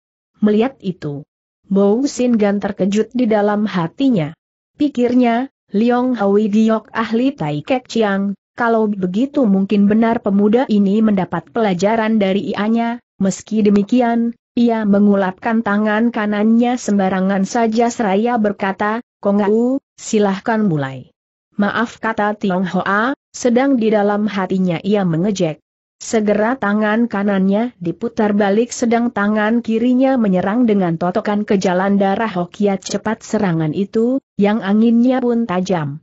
S1: Melihat itu, Bo Sin Gan terkejut di dalam hatinya. Pikirnya, Liong Hoi Giok ahli Tai Kek Chiang, kalau begitu mungkin benar pemuda ini mendapat pelajaran dari ianya, Meski demikian, ia mengulapkan tangan kanannya sembarangan saja seraya berkata, Kongau, silahkan mulai. Maaf kata Tiong Hoa, sedang di dalam hatinya ia mengejek. Segera tangan kanannya diputar balik sedang tangan kirinya menyerang dengan totokan ke jalan darah Hokiat cepat serangan itu, yang anginnya pun tajam.